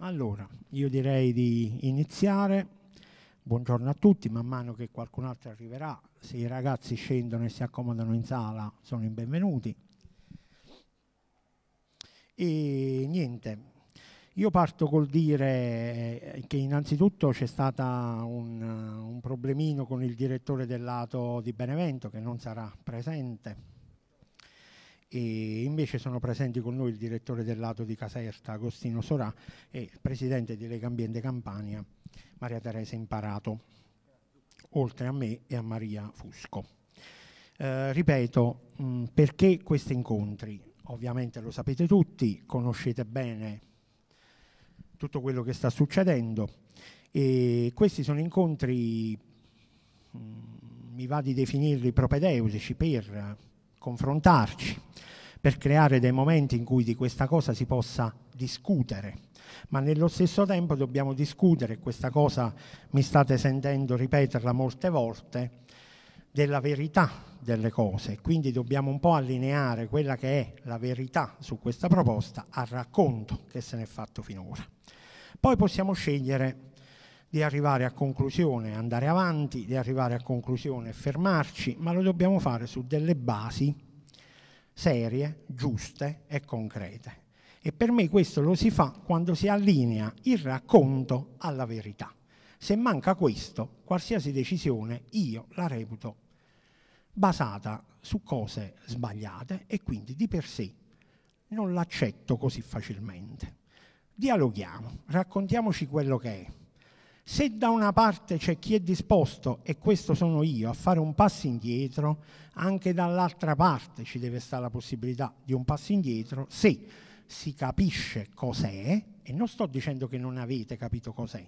Allora, io direi di iniziare. Buongiorno a tutti, man mano che qualcun altro arriverà, se i ragazzi scendono e si accomodano in sala sono i benvenuti. E niente, io parto col dire che innanzitutto c'è stato un, un problemino con il direttore del lato di Benevento che non sarà presente e invece sono presenti con noi il direttore del lato di Caserta Agostino Sorà e il presidente di Lega Ambiente Campania Maria Teresa Imparato, oltre a me e a Maria Fusco. Eh, ripeto, mh, mm, perché questi incontri? Ovviamente lo sapete tutti, conoscete bene tutto quello che sta succedendo e questi sono incontri, mh, mm, mi va di definirli propedeutici per confrontarci, per creare dei momenti in cui di questa cosa si possa discutere. Ma nello stesso tempo dobbiamo discutere, questa cosa mi state sentendo ripeterla molte volte, della verità delle cose. Quindi dobbiamo un po' allineare quella che è la verità su questa proposta al racconto che se n'è fatto finora. Poi possiamo scegliere di arrivare a conclusione, andare avanti, di arrivare a conclusione e fermarci, ma lo dobbiamo fare su delle basi serie, giuste e concrete. E per me questo lo si fa quando si allinea il racconto alla verità. Se manca questo, qualsiasi decisione io la reputo basata su cose sbagliate e quindi di per sé non l'accetto così facilmente. Dialoghiamo, raccontiamoci quello che è, se da una parte c'è chi è disposto, e questo sono io, a fare un passo indietro, anche dall'altra parte ci deve stare la possibilità di un passo indietro, se si capisce cos'è, e non sto dicendo che non avete capito cos'è,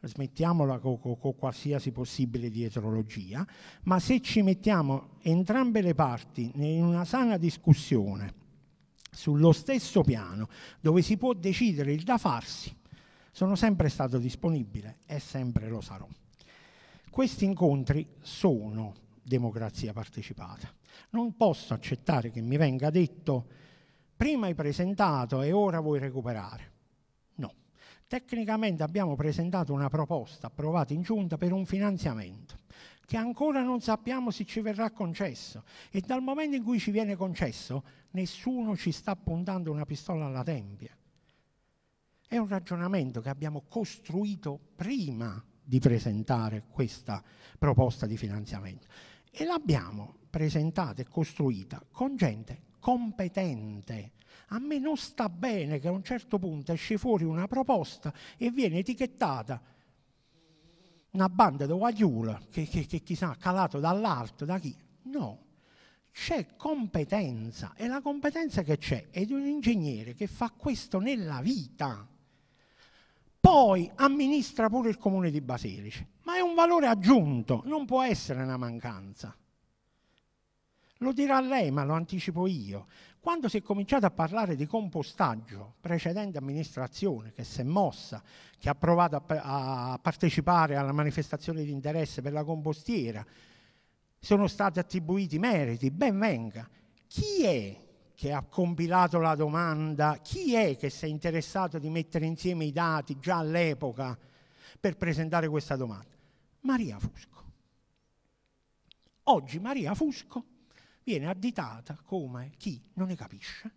smettiamola con, co, co qualsiasi possibile dietrologia, ma se ci mettiamo entrambe le parti in una sana discussione sullo stesso piano, dove si può decidere il da farsi, sono sempre stato disponibile e sempre lo sarò. Questi incontri sono democrazia partecipata. Non posso accettare che mi venga detto prima hai presentato e ora vuoi recuperare. No, tecnicamente abbiamo presentato una proposta approvata in giunta per un finanziamento che ancora non sappiamo se ci verrà concesso e dal momento in cui ci viene concesso nessuno ci sta puntando una pistola alla tempia. È un ragionamento che abbiamo costruito prima di presentare questa proposta di finanziamento e l'abbiamo presentata e costruita con gente competente. A me non sta bene che a un certo punto esce fuori una proposta e viene etichettata una banda di guagliula che, che, che chissà calato dall'alto, da chi. No, c'è competenza e la competenza che c'è è di un ingegnere che fa questo nella vita poi amministra pure il comune di Basilice. Ma è un valore aggiunto, non può essere una mancanza. Lo dirà lei, ma lo anticipo io. Quando si è cominciato a parlare di compostaggio, precedente amministrazione che si è mossa, che ha provato a, a partecipare alla manifestazione di interesse per la compostiera, sono stati attribuiti meriti, ben venga. Chi è che ha compilato la domanda, chi è che si è interessato di mettere insieme i dati già all'epoca per presentare questa domanda? Maria Fusco. Oggi Maria Fusco viene additata come chi non ne capisce,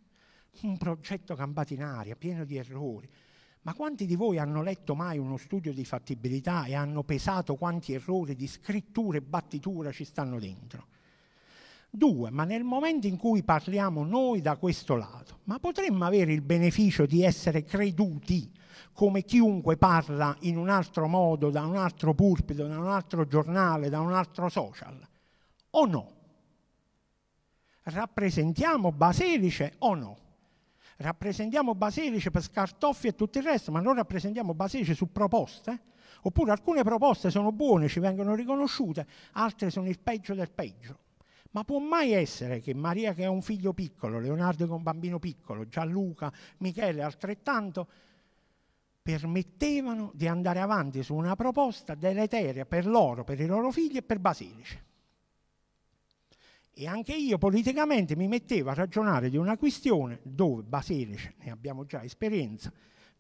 un progetto campato in aria, pieno di errori. Ma quanti di voi hanno letto mai uno studio di fattibilità e hanno pesato quanti errori di scrittura e battitura ci stanno dentro? Due, ma nel momento in cui parliamo noi da questo lato, ma potremmo avere il beneficio di essere creduti come chiunque parla in un altro modo, da un altro pulpito, da un altro giornale, da un altro social, o no? Rappresentiamo Baselice o no? Rappresentiamo Baselice per scartoffi e tutto il resto, ma non rappresentiamo Baselice su proposte? Oppure alcune proposte sono buone, ci vengono riconosciute, altre sono il peggio del peggio. Ma può mai essere che Maria che ha un figlio piccolo, Leonardo che ha un bambino piccolo, Gianluca, Michele altrettanto, permettevano di andare avanti su una proposta deleteria per loro, per i loro figli e per Basilice. E anche io politicamente mi mettevo a ragionare di una questione dove Basilice, ne abbiamo già esperienza,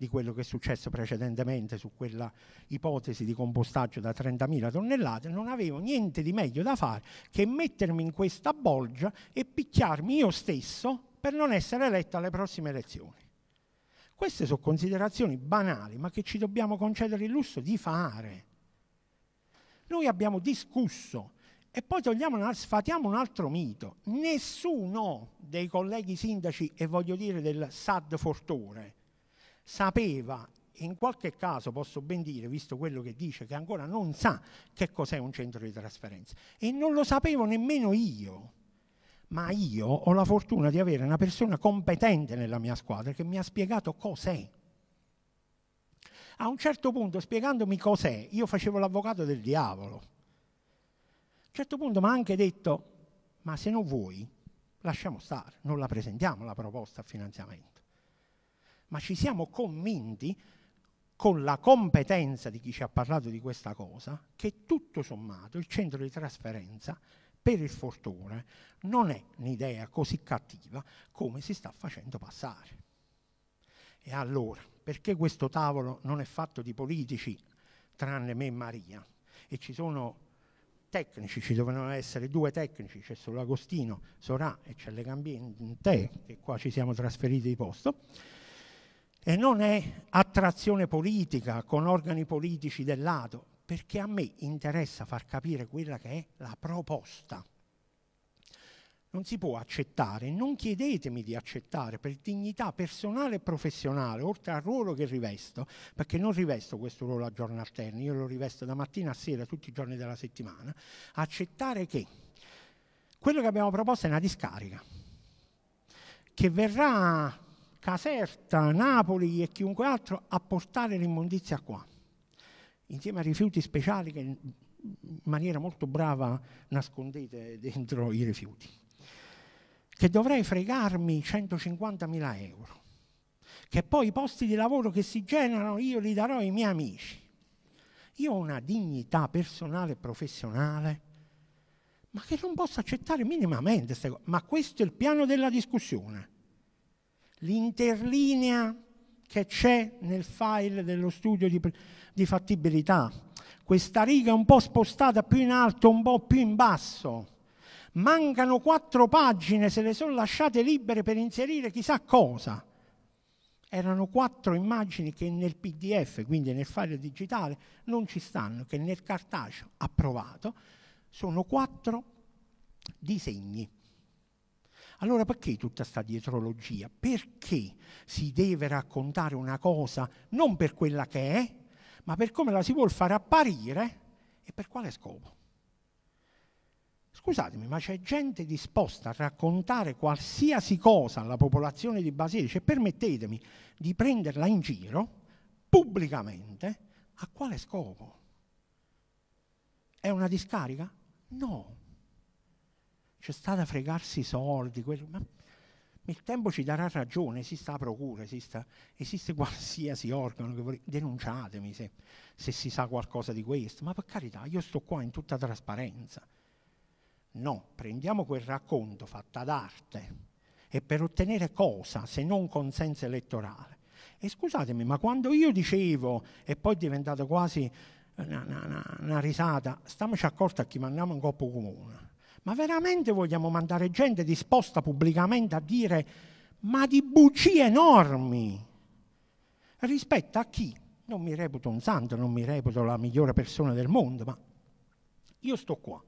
di quello che è successo precedentemente su quella ipotesi di compostaggio da 30.000 tonnellate, non avevo niente di meglio da fare che mettermi in questa bolgia e picchiarmi io stesso per non essere eletto alle prossime elezioni. Queste sono considerazioni banali, ma che ci dobbiamo concedere il lusso di fare. Noi abbiamo discusso e poi una, sfatiamo un altro mito. Nessuno dei colleghi sindaci, e voglio dire del SAD Fortore, sapeva, in qualche caso posso ben dire, visto quello che dice, che ancora non sa che cos'è un centro di trasferenza. E non lo sapevo nemmeno io. Ma io ho la fortuna di avere una persona competente nella mia squadra che mi ha spiegato cos'è. A un certo punto, spiegandomi cos'è, io facevo l'avvocato del diavolo. A un certo punto mi ha anche detto, ma se non vuoi, lasciamo stare, non la presentiamo la proposta a finanziamento ma ci siamo convinti con la competenza di chi ci ha parlato di questa cosa, che tutto sommato il centro di trasferenza, per il fortuna, non è un'idea così cattiva come si sta facendo passare. E allora, perché questo tavolo non è fatto di politici, tranne me e Maria, e ci sono tecnici, ci dovevano essere due tecnici, c'è solo Agostino, Sorà e c'è Gambiente, che qua ci siamo trasferiti di posto, e non è attrazione politica con organi politici del lato, perché a me interessa far capire quella che è la proposta. Non si può accettare, non chiedetemi di accettare per dignità personale e professionale, oltre al ruolo che rivesto, perché non rivesto questo ruolo a giorni alterni, io lo rivesto da mattina a sera, tutti i giorni della settimana, accettare che quello che abbiamo proposto è una discarica, che verrà Caserta, Napoli e chiunque altro a portare l'immondizia qua, insieme a rifiuti speciali che in maniera molto brava nascondete dentro i rifiuti, che dovrei fregarmi 150.000 euro, che poi i posti di lavoro che si generano io li darò ai miei amici. Io ho una dignità personale e professionale, ma che non posso accettare minimamente. Ma questo è il piano della discussione l'interlinea che c'è nel file dello studio di, di fattibilità. Questa riga è un po' spostata più in alto, un po' più in basso. Mancano quattro pagine, se le sono lasciate libere per inserire chissà cosa. Erano quattro immagini che nel PDF, quindi nel file digitale, non ci stanno, che nel cartaceo approvato sono quattro disegni. Allora perché tutta questa dietrologia? Perché si deve raccontare una cosa non per quella che è, ma per come la si vuol far apparire e per quale scopo? Scusatemi, ma c'è gente disposta a raccontare qualsiasi cosa alla popolazione di Basilice, cioè, permettetemi di prenderla in giro pubblicamente, a quale scopo? È una discarica? No c'è stata fregarsi i soldi, quello, ma il tempo ci darà ragione, esiste la procura, esiste, esiste qualsiasi organo che vorrei, denunciatemi se, se, si sa qualcosa di questo, ma per carità io sto qua in tutta trasparenza. No, prendiamo quel racconto fatto ad arte e per ottenere cosa se non consenso elettorale? E scusatemi, ma quando io dicevo, e poi è diventata quasi una, una, una, risata, stiamoci accorti a chi mandiamo un coppo comune ma veramente vogliamo mandare gente disposta pubblicamente a dire ma di bugie enormi rispetto a chi? Non mi reputo un santo, non mi reputo la migliore persona del mondo, ma io sto qua.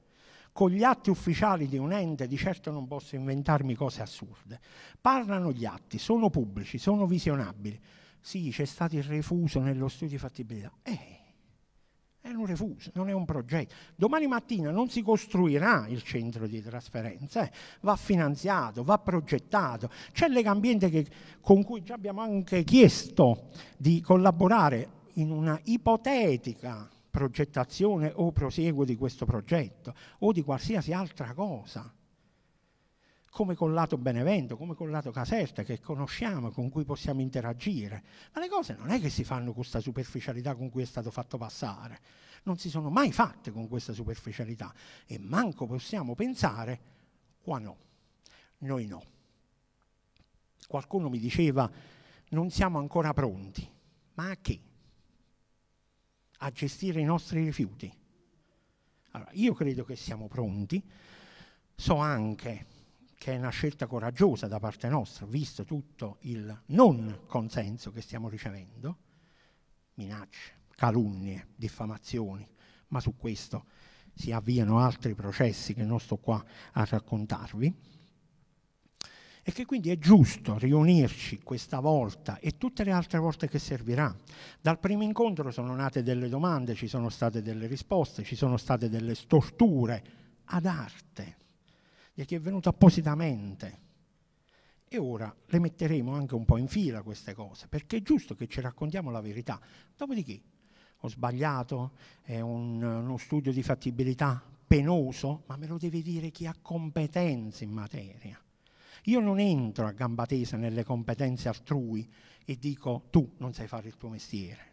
Con gli atti ufficiali di un ente di certo non posso inventarmi cose assurde. Parlano gli atti, sono pubblici, sono visionabili. Sì, c'è stato il refuso nello studio di fattibilità. Eh, è un refuso, non è un progetto. Domani mattina non si costruirà il centro di trasferenza, eh. va finanziato, va progettato. C'è Legambiente con cui già abbiamo anche chiesto di collaborare in una ipotetica progettazione o prosieguo di questo progetto o di qualsiasi altra cosa come con lato Benevento, come con lato Caserta, che conosciamo, con cui possiamo interagire. Ma le cose non è che si fanno con questa superficialità con cui è stato fatto passare, non si sono mai fatte con questa superficialità e manco possiamo pensare, qua no, noi no. Qualcuno mi diceva, non siamo ancora pronti, ma a che? A gestire i nostri rifiuti. Allora, io credo che siamo pronti, so anche che è una scelta coraggiosa da parte nostra, visto tutto il non consenso che stiamo ricevendo, minacce, calunnie, diffamazioni, ma su questo si avviano altri processi che non sto qua a raccontarvi, e che quindi è giusto riunirci questa volta e tutte le altre volte che servirà. Dal primo incontro sono nate delle domande, ci sono state delle risposte, ci sono state delle storture ad arte e che è venuto appositamente. E ora le metteremo anche un po' in fila queste cose, perché è giusto che ci raccontiamo la verità. Dopodiché, ho sbagliato, è un, uno studio di fattibilità penoso, ma me lo deve dire chi ha competenze in materia. Io non entro a gamba tesa nelle competenze altrui e dico tu non sai fare il tuo mestiere.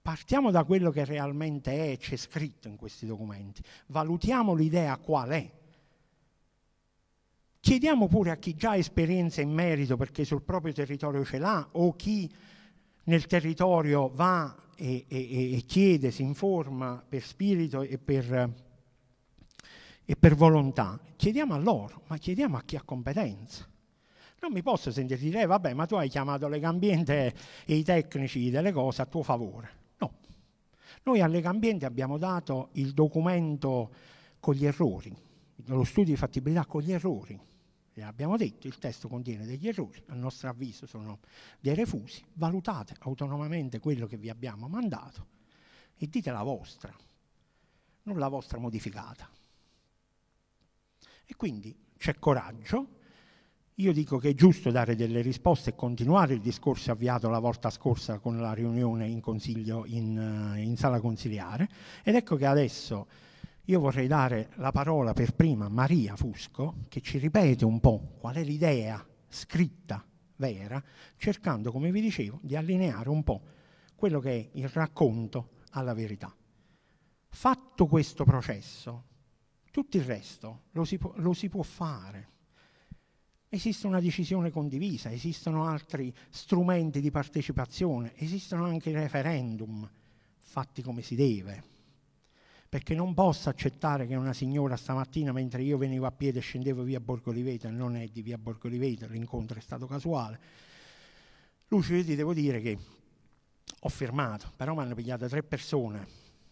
Partiamo da quello che realmente è, c'è scritto in questi documenti, valutiamo l'idea qual è Chiediamo pure a chi già ha esperienza in merito perché sul proprio territorio ce l'ha o chi nel territorio va e, e, e chiede, si informa per spirito e per, e per, volontà. Chiediamo a loro, ma chiediamo a chi ha competenza. Non mi posso sentire dire, eh, vabbè, ma tu hai chiamato Legambiente e i tecnici delle cose a tuo favore. No. Noi a Legambiente abbiamo dato il documento con gli errori, lo studio di fattibilità con gli errori abbiamo detto, il testo contiene degli errori, a nostro avviso sono dei refusi, valutate autonomamente quello che vi abbiamo mandato e dite la vostra, non la vostra modificata. E quindi c'è coraggio, io dico che è giusto dare delle risposte e continuare il discorso avviato la volta scorsa con la riunione in, consiglio, in, eh, in sala consiliare ed ecco che adesso io vorrei dare la parola per prima a Maria Fusco che ci ripete un po' qual è l'idea scritta vera, cercando, come vi dicevo, di allineare un po' quello che è il racconto alla verità. Fatto questo processo, tutto il resto lo si, può, lo si può fare. Esiste una decisione condivisa, esistono altri strumenti di partecipazione, esistono anche i referendum fatti come si deve perché non posso accettare che una signora stamattina mentre io venivo a piedi e scendevo via Borgo Liveta, non è di via Borgo Liveta, l'incontro è stato casuale. Lucio, io ti devo dire che ho firmato, però mi hanno pigliato tre persone,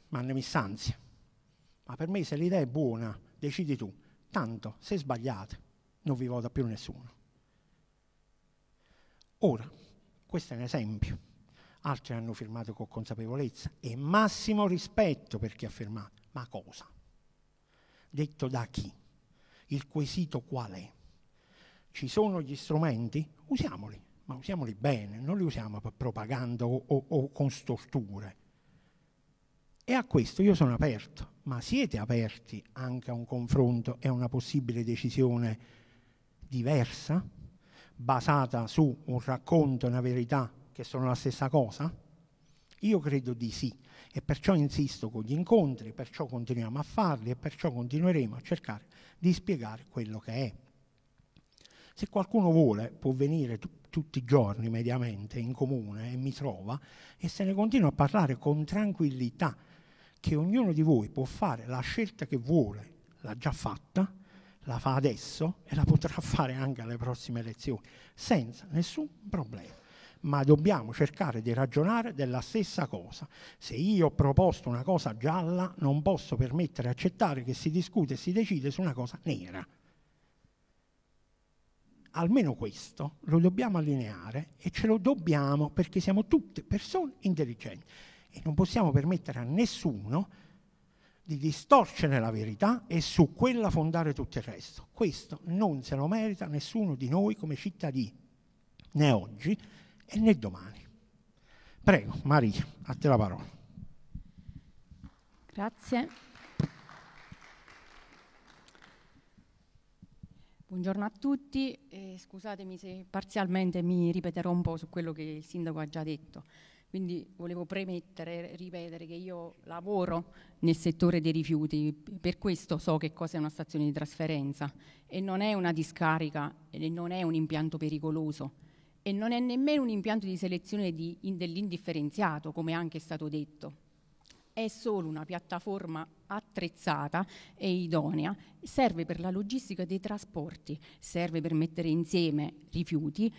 mi hanno messo ansia. Ma per me se l'idea è buona, decidi tu. Tanto, se sbagliate, non vi vota più nessuno. Ora, questo è un esempio altri hanno firmato con consapevolezza e massimo rispetto per chi ha firmato. Ma cosa? Detto da chi? Il quesito qual è? Ci sono gli strumenti? Usiamoli, ma usiamoli bene, non li usiamo per propaganda o, o, o con storture. E a questo io sono aperto, ma siete aperti anche a un confronto e a una possibile decisione diversa, basata su un racconto, una verità che sono la stessa cosa? Io credo di sì e perciò insisto con gli incontri, perciò continuiamo a farli e perciò continueremo a cercare di spiegare quello che è. Se qualcuno vuole può venire t- tutti i giorni mediamente in comune e mi trova e se ne continua a parlare con tranquillità che ognuno di voi può fare la scelta che vuole, l'ha già fatta, la fa adesso e la potrà fare anche alle prossime elezioni, senza nessun problema ma dobbiamo cercare di ragionare della stessa cosa. Se io ho proposto una cosa gialla, non posso permettere e accettare che si discute e si decide su una cosa nera. Almeno questo lo dobbiamo allineare e ce lo dobbiamo perché siamo tutte persone intelligenti e non possiamo permettere a nessuno di distorcere la verità e su quella fondare tutto il resto. Questo non se lo merita nessuno di noi come cittadini, né oggi e nel domani. Prego, Maria, a te la parola. Grazie. Buongiorno a tutti, eh, scusatemi se parzialmente mi ripeterò un po' su quello che il sindaco ha già detto, quindi volevo premettere, ripetere che io lavoro nel settore dei rifiuti, per questo so che cosa è una stazione di trasferenza e non è una discarica e non è un impianto pericoloso, e non è nemmeno un impianto di selezione di, dell'indifferenziato, come anche è stato detto. È solo una piattaforma attrezzata e idonea, serve per la logistica dei trasporti, serve per mettere insieme rifiuti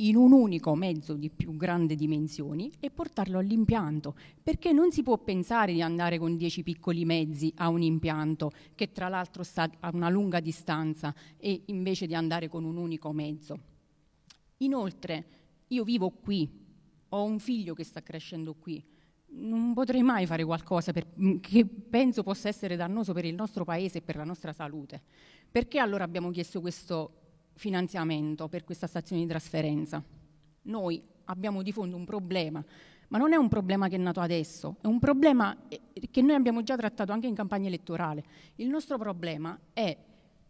in un unico mezzo di più grandi dimensioni e portarlo all'impianto, perché non si può pensare di andare con dieci piccoli mezzi a un impianto che tra l'altro sta a una lunga distanza e invece di andare con un unico mezzo Inoltre, io vivo qui, ho un figlio che sta crescendo qui, non potrei mai fare qualcosa per, mm, che penso possa essere dannoso per il nostro paese e per la nostra salute. Perché allora abbiamo chiesto questo finanziamento per questa stazione di trasferenza? Noi abbiamo di fondo un problema, ma non è un problema che è nato adesso, è un problema eh, che noi abbiamo già trattato anche in campagna elettorale. Il nostro problema è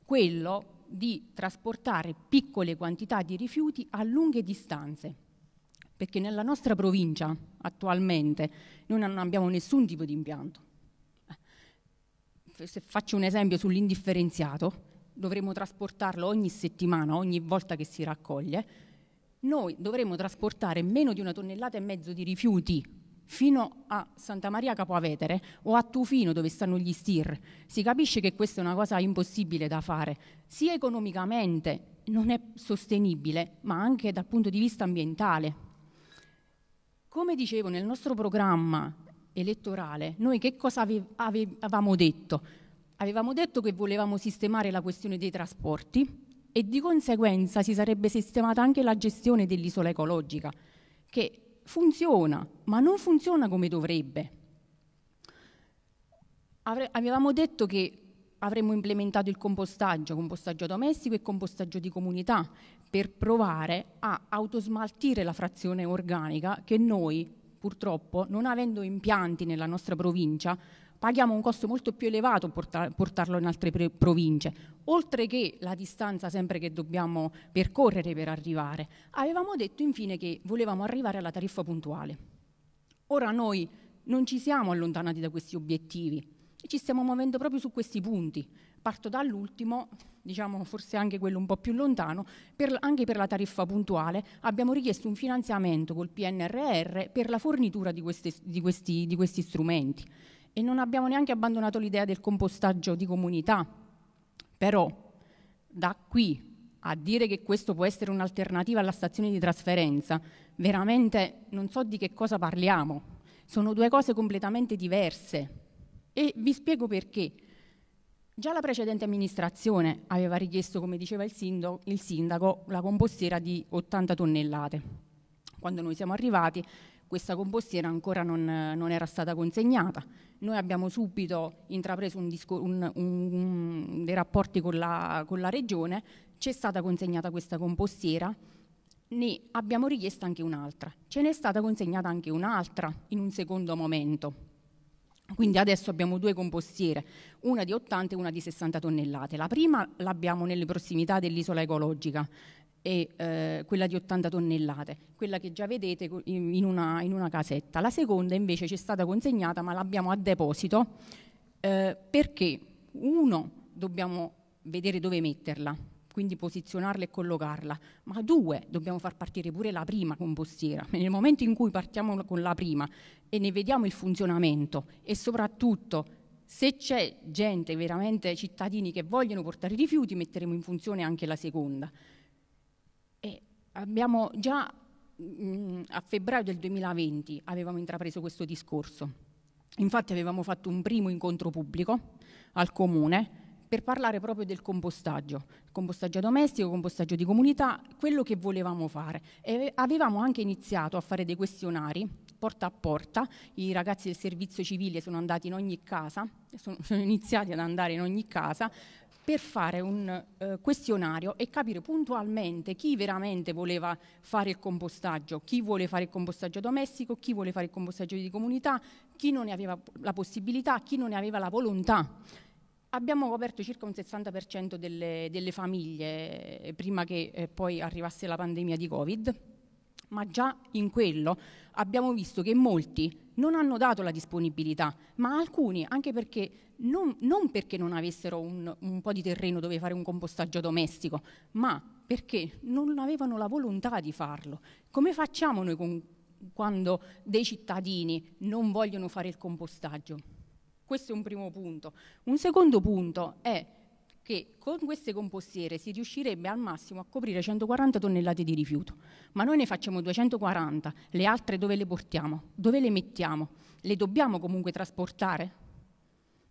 quello di trasportare piccole quantità di rifiuti a lunghe distanze, perché nella nostra provincia attualmente noi non abbiamo nessun tipo di impianto. Se faccio un esempio sull'indifferenziato, dovremo trasportarlo ogni settimana, ogni volta che si raccoglie, noi dovremo trasportare meno di una tonnellata e mezzo di rifiuti fino a Santa Maria Capoavetere o a Tufino dove stanno gli STIR. Si capisce che questa è una cosa impossibile da fare, sia economicamente non è sostenibile, ma anche dal punto di vista ambientale. Come dicevo, nel nostro programma elettorale noi che cosa ave- avevamo detto? Avevamo detto che volevamo sistemare la questione dei trasporti e di conseguenza si sarebbe sistemata anche la gestione dell'isola ecologica, che funziona, ma non funziona come dovrebbe. Avre- avevamo detto che avremmo implementato il compostaggio, compostaggio domestico e compostaggio di comunità, per provare a autosmaltire la frazione organica che noi, purtroppo, non avendo impianti nella nostra provincia, paghiamo un costo molto più elevato portar- portarlo in altre province, oltre che la distanza sempre che dobbiamo percorrere per arrivare. Avevamo detto infine che volevamo arrivare alla tariffa puntuale. Ora noi non ci siamo allontanati da questi obiettivi e ci stiamo muovendo proprio su questi punti. Parto dall'ultimo, diciamo forse anche quello un po' più lontano, per, anche per la tariffa puntuale abbiamo richiesto un finanziamento col PNRR per la fornitura di, queste, di, questi, di questi strumenti e non abbiamo neanche abbandonato l'idea del compostaggio di comunità. Però da qui a dire che questo può essere un'alternativa alla stazione di trasferenza, veramente non so di che cosa parliamo. Sono due cose completamente diverse e vi spiego perché. Già la precedente amministrazione aveva richiesto, come diceva il sindaco, il sindaco la compostiera di 80 tonnellate. Quando noi siamo arrivati questa compostiera ancora non, non era stata consegnata. Noi abbiamo subito intrapreso un un, un, dei rapporti con la, con la regione, c'è stata consegnata questa compostiera, ne abbiamo richiesta anche un'altra, ce n'è stata consegnata anche un'altra in un secondo momento. Quindi adesso abbiamo due compostiere, una di 80 e una di 60 tonnellate. La prima l'abbiamo nelle prossimità dell'isola ecologica, e eh, quella di 80 tonnellate, quella che già vedete in una, in una, casetta. La seconda invece ci è stata consegnata ma l'abbiamo a deposito eh, perché uno dobbiamo vedere dove metterla, quindi posizionarla e collocarla, ma due, dobbiamo far partire pure la prima compostiera. Nel momento in cui partiamo con la prima e ne vediamo il funzionamento e soprattutto se c'è gente, veramente cittadini che vogliono portare i rifiuti, metteremo in funzione anche la seconda abbiamo già mh, mm, a febbraio del 2020 avevamo intrapreso questo discorso. Infatti avevamo fatto un primo incontro pubblico al comune per parlare proprio del compostaggio, compostaggio domestico, compostaggio di comunità, quello che volevamo fare. E avevamo anche iniziato a fare dei questionari porta a porta, i ragazzi del servizio civile sono andati in ogni casa, sono, sono iniziati ad andare in ogni casa per fare un eh, questionario e capire puntualmente chi veramente voleva fare il compostaggio, chi vuole fare il compostaggio domestico, chi vuole fare il compostaggio di comunità, chi non ne aveva la possibilità, chi non ne aveva la volontà. Abbiamo coperto circa un 60% delle, delle famiglie eh, prima che eh, poi arrivasse la pandemia di Covid ma già in quello abbiamo visto che molti non hanno dato la disponibilità, ma alcuni anche perché non, non perché non avessero un, un, po' di terreno dove fare un compostaggio domestico, ma perché non avevano la volontà di farlo. Come facciamo noi con, quando dei cittadini non vogliono fare il compostaggio? Questo è un primo punto. Un secondo punto è che con queste compostiere si riuscirebbe al massimo a coprire 140 tonnellate di rifiuto, ma noi ne facciamo 240, le altre dove le portiamo? Dove le mettiamo? Le dobbiamo comunque trasportare?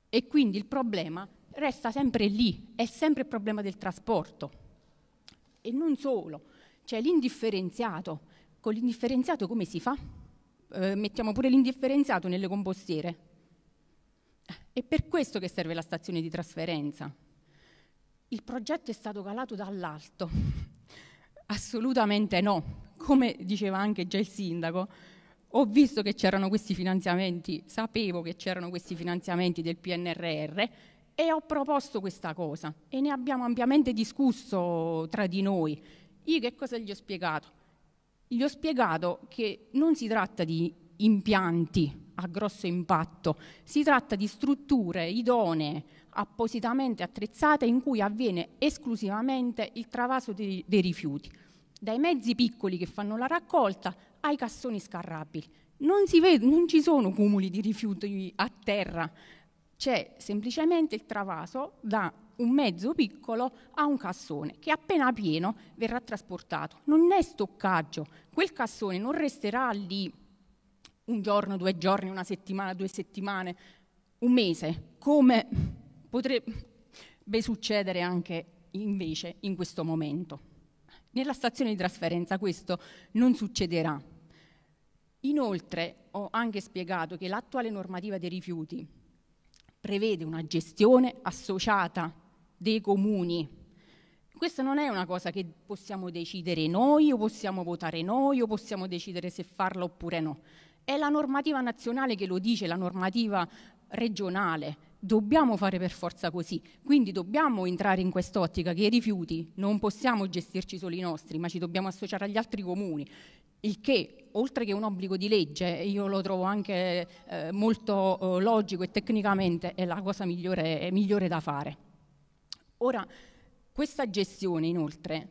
E quindi il problema resta sempre lì, è sempre il problema del trasporto. E non solo, c'è l'indifferenziato. Con l'indifferenziato come si fa? Eh, mettiamo pure l'indifferenziato nelle compostiere. Eh, è per questo che serve la stazione di trasferenza il progetto è stato calato dall'alto. Assolutamente no. Come diceva anche già il sindaco, ho visto che c'erano questi finanziamenti, sapevo che c'erano questi finanziamenti del PNRR e ho proposto questa cosa e ne abbiamo ampiamente discusso tra di noi. Io che cosa gli ho spiegato? Gli ho spiegato che non si tratta di impianti a grosso impatto, si tratta di strutture idonee appositamente attrezzate in cui avviene esclusivamente il travaso dei, dei rifiuti, dai mezzi piccoli che fanno la raccolta ai cassoni scarrabili. Non, vede, non ci sono cumuli di rifiuti a terra, c'è semplicemente il travaso da un mezzo piccolo a un cassone che appena pieno verrà trasportato. Non è stoccaggio, quel cassone non resterà lì un giorno, due giorni, una settimana, due settimane, un mese, come Potrebbe succedere anche invece in questo momento. Nella stazione di trasferenza questo non succederà. Inoltre ho anche spiegato che l'attuale normativa dei rifiuti prevede una gestione associata dei comuni. Questa non è una cosa che possiamo decidere noi o possiamo votare noi o possiamo decidere se farla oppure no. È la normativa nazionale che lo dice, la normativa regionale dobbiamo fare per forza così, quindi dobbiamo entrare in quest'ottica che i rifiuti non possiamo gestirci solo i nostri, ma ci dobbiamo associare agli altri comuni, il che oltre che un obbligo di legge, io lo trovo anche eh, molto eh, logico e tecnicamente è la cosa migliore, è migliore da fare. Ora, questa gestione inoltre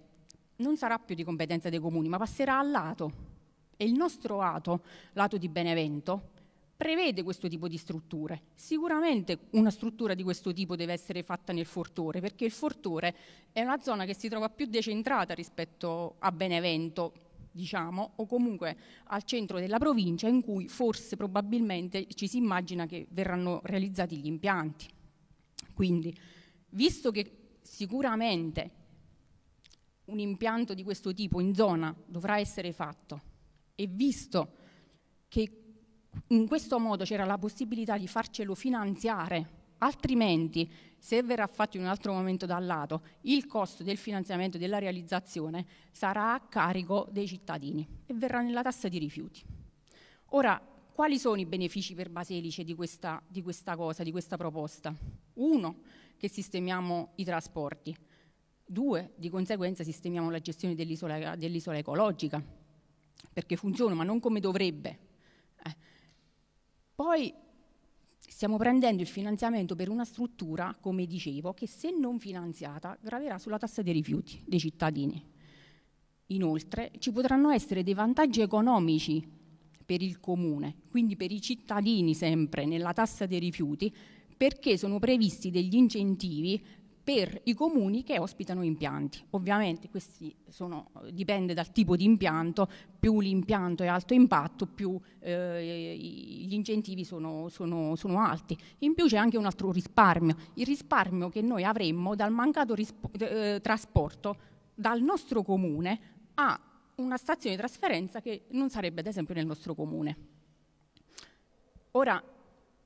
non sarà più di competenza dei comuni, ma passerà al lato. E il nostro lato, lato di Benevento, prevede questo tipo di strutture. Sicuramente una struttura di questo tipo deve essere fatta nel Fortore, perché il Fortore è una zona che si trova più decentrata rispetto a Benevento, diciamo, o comunque al centro della provincia in cui forse probabilmente ci si immagina che verranno realizzati gli impianti. Quindi, visto che sicuramente un impianto di questo tipo in zona dovrà essere fatto e visto che in questo modo c'era la possibilità di farcelo finanziare, altrimenti se verrà fatto in un altro momento dall'ato, il costo del finanziamento della realizzazione sarà a carico dei cittadini e verrà nella tassa di rifiuti. Ora, quali sono i benefici per Baselice di questa, di questa cosa, di questa proposta? Uno, che sistemiamo i trasporti. Due, di conseguenza sistemiamo la gestione dell'isola, dell ecologica, perché funziona, ma non come dovrebbe, poi stiamo prendendo il finanziamento per una struttura, come dicevo, che se non finanziata graverà sulla tassa dei rifiuti dei cittadini. Inoltre ci potranno essere dei vantaggi economici per il comune, quindi per i cittadini sempre nella tassa dei rifiuti, perché sono previsti degli incentivi per i comuni che ospitano impianti. Ovviamente questi sono, dipende dal tipo di impianto, più l'impianto è alto impatto, più eh, gli incentivi sono, sono, sono, alti. In più c'è anche un altro risparmio, il risparmio che noi avremmo dal mancato eh, trasporto dal nostro comune a una stazione di trasferenza che non sarebbe ad esempio nel nostro comune. Ora,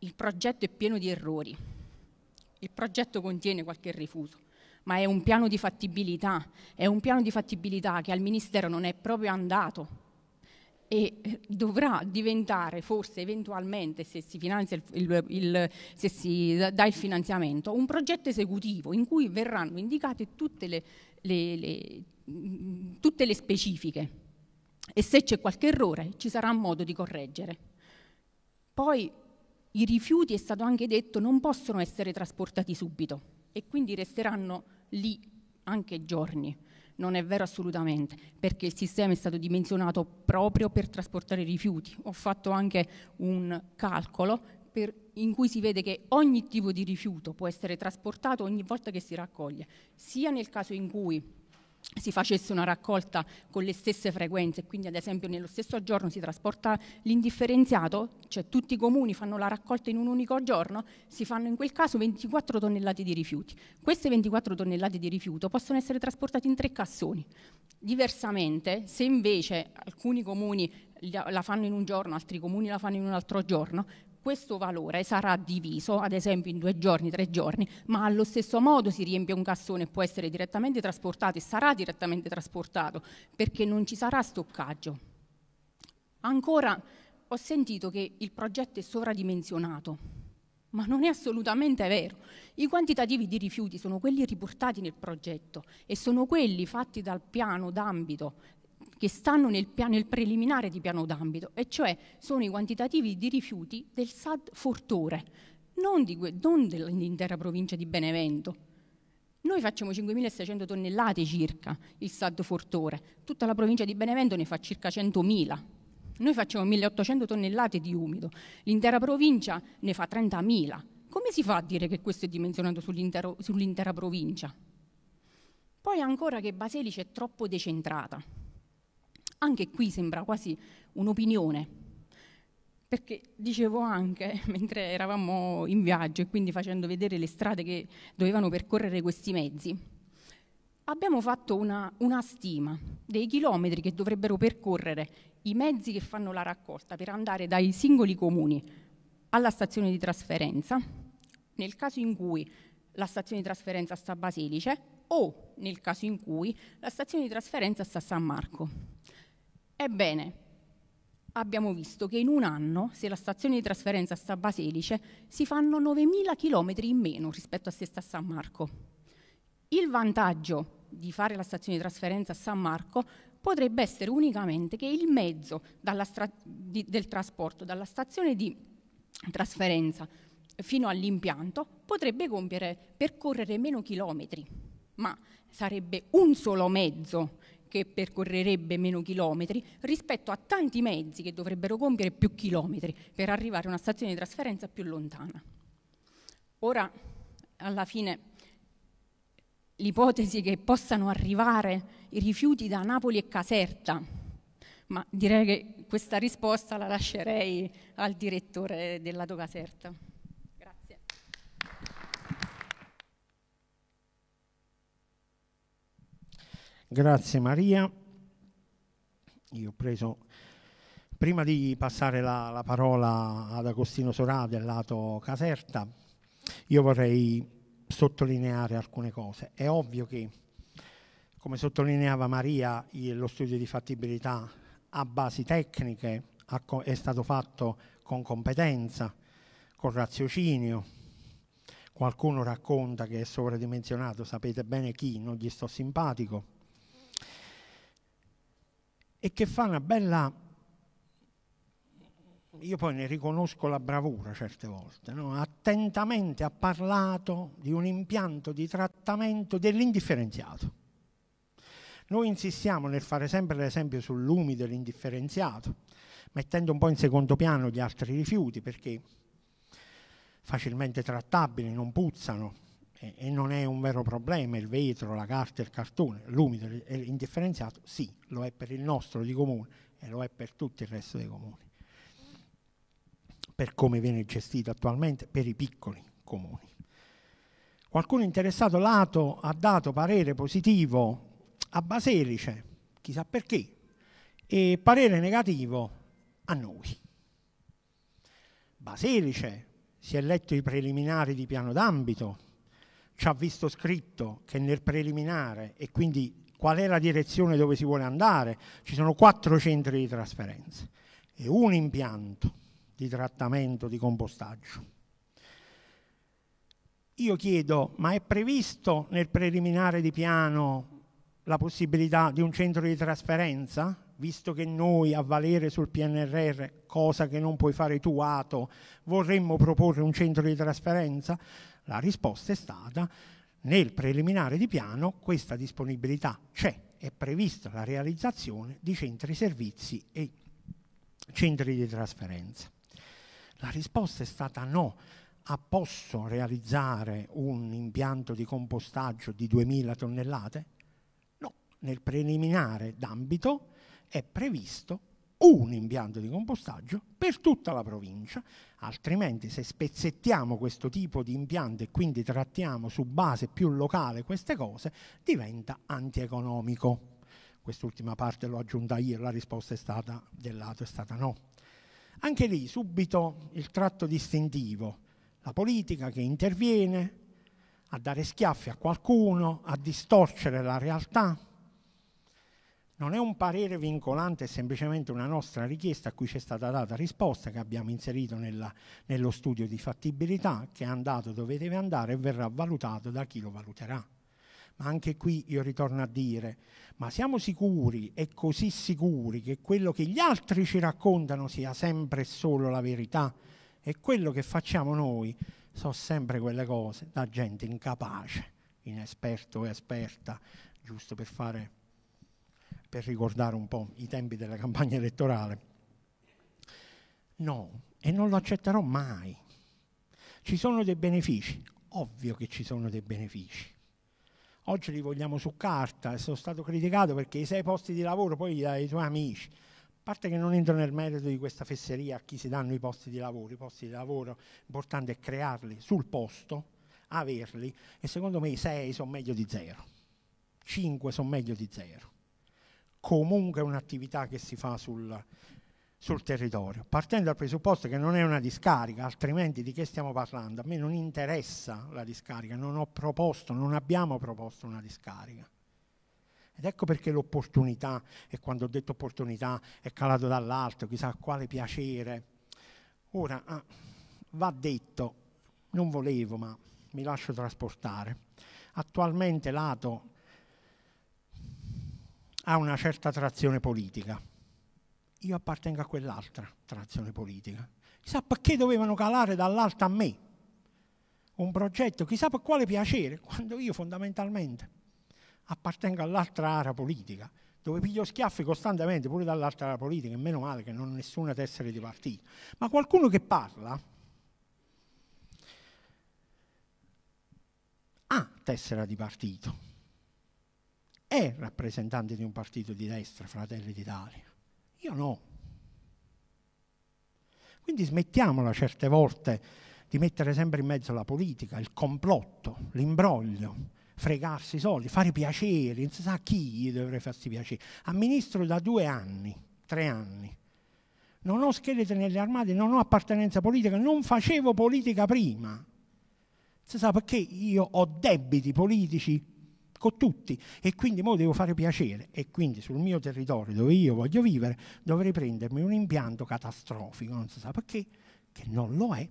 il progetto è pieno di errori il progetto contiene qualche rifuso, ma è un piano di fattibilità, è un piano di fattibilità che al Ministero non è proprio andato e eh, dovrà diventare forse eventualmente, se si, il, il, il, se si dà il finanziamento, un progetto esecutivo in cui verranno indicate tutte le, le, le, mm, tutte le specifiche e se c'è qualche errore ci sarà modo di correggere. Poi i rifiuti, è stato anche detto, non possono essere trasportati subito e quindi resteranno lì anche giorni. Non è vero assolutamente, perché il sistema è stato dimensionato proprio per trasportare rifiuti. Ho fatto anche un calcolo per, in cui si vede che ogni tipo di rifiuto può essere trasportato ogni volta che si raccoglie, sia nel caso in cui si facesse una raccolta con le stesse frequenze, quindi ad esempio nello stesso giorno si trasporta l'indifferenziato, cioè tutti i comuni fanno la raccolta in un unico giorno, si fanno in quel caso 24 tonnellate di rifiuti. Queste 24 tonnellate di rifiuto possono essere trasportate in tre cassoni. Diversamente, se invece alcuni comuni la fanno in un giorno, altri comuni la fanno in un altro giorno, questo valore sarà diviso, ad esempio in due giorni, tre giorni, ma allo stesso modo si riempie un cassone e può essere direttamente trasportato e sarà direttamente trasportato perché non ci sarà stoccaggio. Ancora ho sentito che il progetto è sovradimensionato. Ma non è assolutamente vero. I quantitativi di rifiuti sono quelli riportati nel progetto e sono quelli fatti dal piano d'ambito che stanno nel, nel preliminare di piano d'ambito, e cioè sono i quantitativi di rifiuti del SAD Fortore, non, di, non dell'intera provincia di Benevento. Noi facciamo 5.600 tonnellate circa il SAD Fortore, tutta la provincia di Benevento ne fa circa 100.000. Noi facciamo 1.800 tonnellate di umido, l'intera provincia ne fa 30.000. Come si fa a dire che questo è dimensionato sull'intera provincia? Poi ancora che Baselice è troppo decentrata. Anche qui sembra quasi un'opinione, perché dicevo anche, mentre eravamo in viaggio e quindi facendo vedere le strade che dovevano percorrere questi mezzi, abbiamo fatto una, una stima dei chilometri che dovrebbero percorrere i mezzi che fanno la raccolta per andare dai singoli comuni alla stazione di trasferenza, nel caso in cui la stazione di trasferenza sta a Basilice o nel caso in cui la stazione di trasferenza sta a San Marco. Ebbene, abbiamo visto che in un anno, se la stazione di trasferenza sta a Baselice, si fanno 9.000 km in meno rispetto a se sta a San Marco. Il vantaggio di fare la stazione di trasferenza a San Marco potrebbe essere unicamente che il mezzo di, del trasporto dalla stazione di trasferenza fino all'impianto potrebbe compiere, percorrere meno chilometri, ma sarebbe un solo mezzo che percorrerebbe meno chilometri rispetto a tanti mezzi che dovrebbero compiere più chilometri per arrivare a una stazione di trasferenza più lontana. Ora, alla fine, l'ipotesi che possano arrivare i rifiuti da Napoli e Caserta, ma direi che questa risposta la lascerei al direttore della Caserta. Grazie Maria. Io ho preso, prima di passare la, la parola ad Agostino Sorà del lato Caserta, io vorrei sottolineare alcune cose. È ovvio che, come sottolineava Maria, lo studio di fattibilità a basi tecniche è stato fatto con competenza, con raziocinio. Qualcuno racconta che è sovradimensionato, sapete bene chi, non gli sto simpatico e che fa una bella... Io poi ne riconosco la bravura certe volte, no? attentamente ha parlato di un impianto di trattamento dell'indifferenziato. Noi insistiamo nel fare sempre l'esempio sull'umi dell'indifferenziato, mettendo un po' in secondo piano gli altri rifiuti perché facilmente trattabili, non puzzano, e, non è un vero problema il vetro, la carta, il cartone, l'umido e l'indifferenziato, sì, lo è per il nostro di comune e lo è per tutto il resto dei comuni, per come viene gestito attualmente per i piccoli comuni. Qualcuno interessato lato ha dato parere positivo a Baselice, chissà perché, e parere negativo a noi. Baselice si è letto i preliminari di piano d'ambito, ci ha visto scritto che nel preliminare e quindi qual è la direzione dove si vuole andare, ci sono quattro centri di trasferenza e un impianto di trattamento di compostaggio. Io chiedo, ma è previsto nel preliminare di piano la possibilità di un centro di trasferenza? Visto che noi a valere sul PNRR, cosa che non puoi fare tu, Ato, vorremmo proporre un centro di trasferenza, la risposta è stata nel preliminare di piano questa disponibilità c'è, è prevista la realizzazione di centri servizi e centri di trasferenza. La risposta è stata no, ha posso realizzare un impianto di compostaggio di 2000 tonnellate? No, nel preliminare d'ambito è previsto un impianto di compostaggio per tutta la provincia, altrimenti se spezzettiamo questo tipo di impianto e quindi trattiamo su base più locale queste cose, diventa antieconomico. Quest'ultima parte l'ho aggiunta io, la risposta è stata del lato, è stata no. Anche lì subito il tratto distintivo, la politica che interviene a dare schiaffi a qualcuno, a distorcere la realtà, non è un parere vincolante, è semplicemente una nostra richiesta a cui c'è stata data risposta che abbiamo inserito nella, nello studio di fattibilità che è andato dove deve andare e verrà valutato da chi lo valuterà. Ma anche qui io ritorno a dire, ma siamo sicuri e così sicuri che quello che gli altri ci raccontano sia sempre solo la verità e quello che facciamo noi sono sempre quelle cose da gente incapace, inesperto o esperta, giusto per fare per ricordare un po' i tempi della campagna elettorale. No, e non lo accetterò mai. Ci sono dei benefici, ovvio che ci sono dei benefici. Oggi li vogliamo su carta e sono stato criticato perché i sei posti di lavoro poi li dai ai tuoi amici. A parte che non entro nel merito di questa fesseria a chi si danno i posti di lavoro, i posti di lavoro l'importante è crearli sul posto, averli e secondo me i sei sono meglio di zero, cinque sono meglio di zero comunque un'attività che si fa sul, sul territorio, partendo dal presupposto che non è una discarica, altrimenti di che stiamo parlando? A me non interessa la discarica, non ho proposto, non abbiamo proposto una discarica. Ed ecco perché l'opportunità, e quando ho detto opportunità è calato dall'alto, chissà quale piacere. Ora, ah, va detto, non volevo, ma mi lascio trasportare. Attualmente l'ATO ha una certa trazione politica. Io appartengo a quell'altra trazione politica. Chissà perché dovevano calare dall'alto a me un progetto, chissà per quale piacere, quando io fondamentalmente appartengo all'altra area politica, dove piglio schiaffi costantemente pure dall'altra area politica, e meno male che non ho nessuna tessera di partito. Ma qualcuno che parla ha tessera di partito è rappresentante di un partito di destra, Fratelli d'Italia. Io no. Quindi smettiamola certe volte di mettere sempre in mezzo la politica, il complotto, l'imbroglio, fregarsi i soldi, fare piaceri, non si sa a chi gli dovrei farsi piacere. Amministro da due anni, tre anni. Non ho scheletri nelle armate, non ho appartenenza politica, non facevo politica prima. Si sa perché io ho debiti politici con tutti e quindi mo devo fare piacere e quindi sul mio territorio dove io voglio vivere dovrei prendermi un impianto catastrofico, non si sa perché, che non lo è.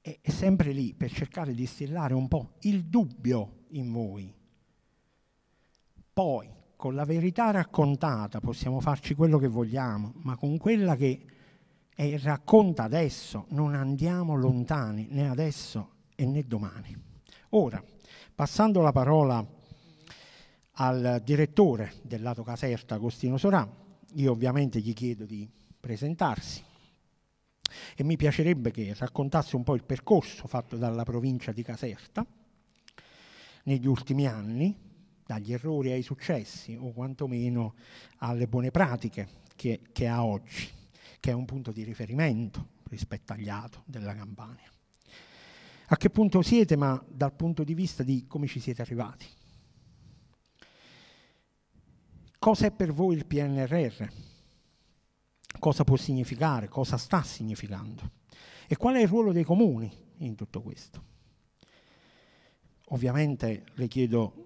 E è sempre lì per cercare di stillare un po' il dubbio in voi. Poi, con la verità raccontata possiamo farci quello che vogliamo, ma con quella che è, racconta adesso non andiamo lontani né adesso e né domani. Ora, Passando la parola al direttore del lato Caserta, Agostino Sorà, io ovviamente gli chiedo di presentarsi e mi piacerebbe che raccontasse un po' il percorso fatto dalla provincia di Caserta negli ultimi anni, dagli errori ai successi o quantomeno alle buone pratiche che, che ha oggi, che è un punto di riferimento rispetto agli ATO della Campania a che punto siete, ma dal punto di vista di come ci siete arrivati. Cosa è per voi il PNRR? Cosa può significare? Cosa sta significando? E qual è il ruolo dei comuni in tutto questo? Ovviamente le chiedo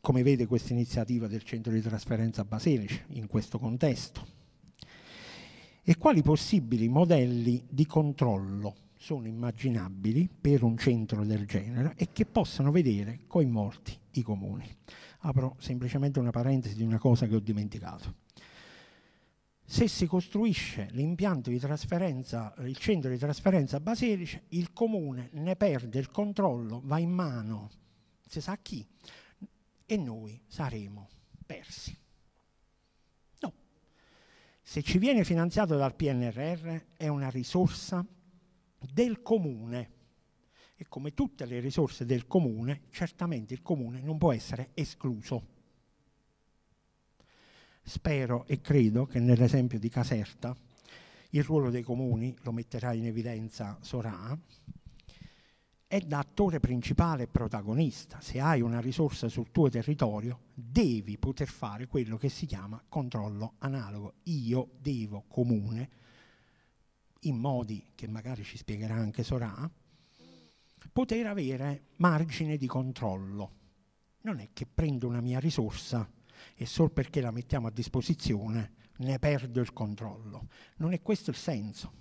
come vede questa iniziativa del centro di trasferenza Baselice in questo contesto e quali possibili modelli di controllo sono immaginabili per un centro del genere e che possano vedere coinvolti i comuni. Apro semplicemente una parentesi di una cosa che ho dimenticato. Se si costruisce l'impianto di trasferenza, il centro di trasferenza a Baselice, il comune ne perde il controllo, va in mano, si sa chi, e noi saremo persi. No. Se ci viene finanziato dal PNRR è una risorsa del comune. E come tutte le risorse del comune, certamente il comune non può essere escluso. Spero e credo che nell'esempio di Caserta il ruolo dei comuni, lo metterà in evidenza Sorà, è da attore principale e protagonista. Se hai una risorsa sul tuo territorio, devi poter fare quello che si chiama controllo analogo. Io devo comune in modi che magari ci spiegherà anche Sorà, poter avere margine di controllo. Non è che prendo una mia risorsa e solo perché la mettiamo a disposizione ne perdo il controllo. Non è questo il senso.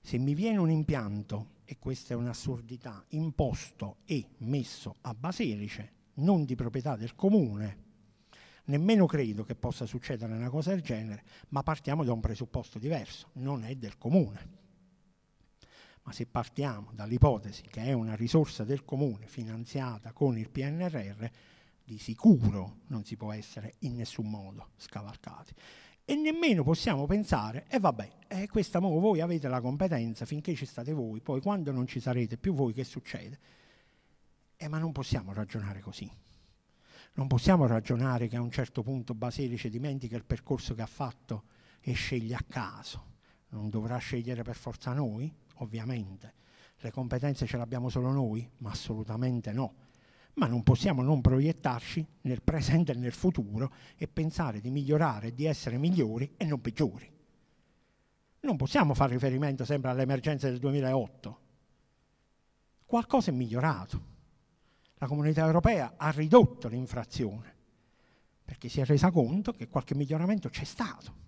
Se mi viene un impianto, e questa è un'assurdità, imposto e messo a Baselice, non di proprietà del comune, Nemmeno credo che possa succedere una cosa del genere, ma partiamo da un presupposto diverso, non è del comune. Ma se partiamo dall'ipotesi che è una risorsa del comune finanziata con il PNRR, di sicuro non si può essere in nessun modo scavalcati. E nemmeno possiamo pensare, e eh vabbè, eh, questa mo voi avete la competenza finché ci state voi, poi quando non ci sarete più voi che succede? Eh, ma non possiamo ragionare così non possiamo ragionare che a un certo punto Baselice dimentica il percorso che ha fatto e sceglie a caso. Non dovrà scegliere per forza noi, ovviamente. Le competenze ce le abbiamo solo noi? Ma assolutamente no. Ma non possiamo non proiettarci nel presente e nel futuro e pensare di migliorare, di essere migliori e non peggiori. Non possiamo fare riferimento sempre all'emergenza del 2008. Qualcosa è migliorato la comunità europea ha ridotto l'infrazione perché si è resa conto che qualche miglioramento c'è stato.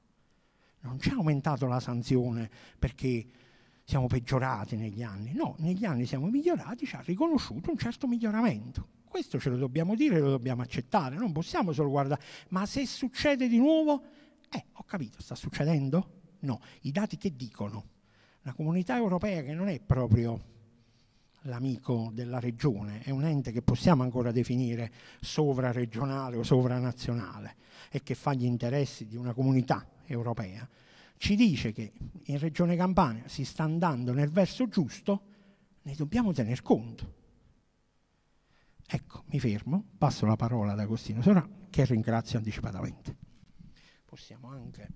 Non ci ha aumentato la sanzione perché siamo peggiorati negli anni, no, negli anni siamo migliorati, ci ha riconosciuto un certo miglioramento. Questo ce lo dobbiamo dire, e lo dobbiamo accettare, non possiamo solo guardare, ma se succede di nuovo, eh, ho capito, sta succedendo? No, i dati che dicono, la comunità europea che non è proprio l'amico della regione, è un ente che possiamo ancora definire sovraregionale o sovranazionale e che fa gli interessi di una comunità europea, ci dice che in Regione Campania si sta andando nel verso giusto, ne dobbiamo tener conto. Ecco, mi fermo, passo la parola ad Agostino Sorà, che ringrazio anticipatamente. Possiamo anche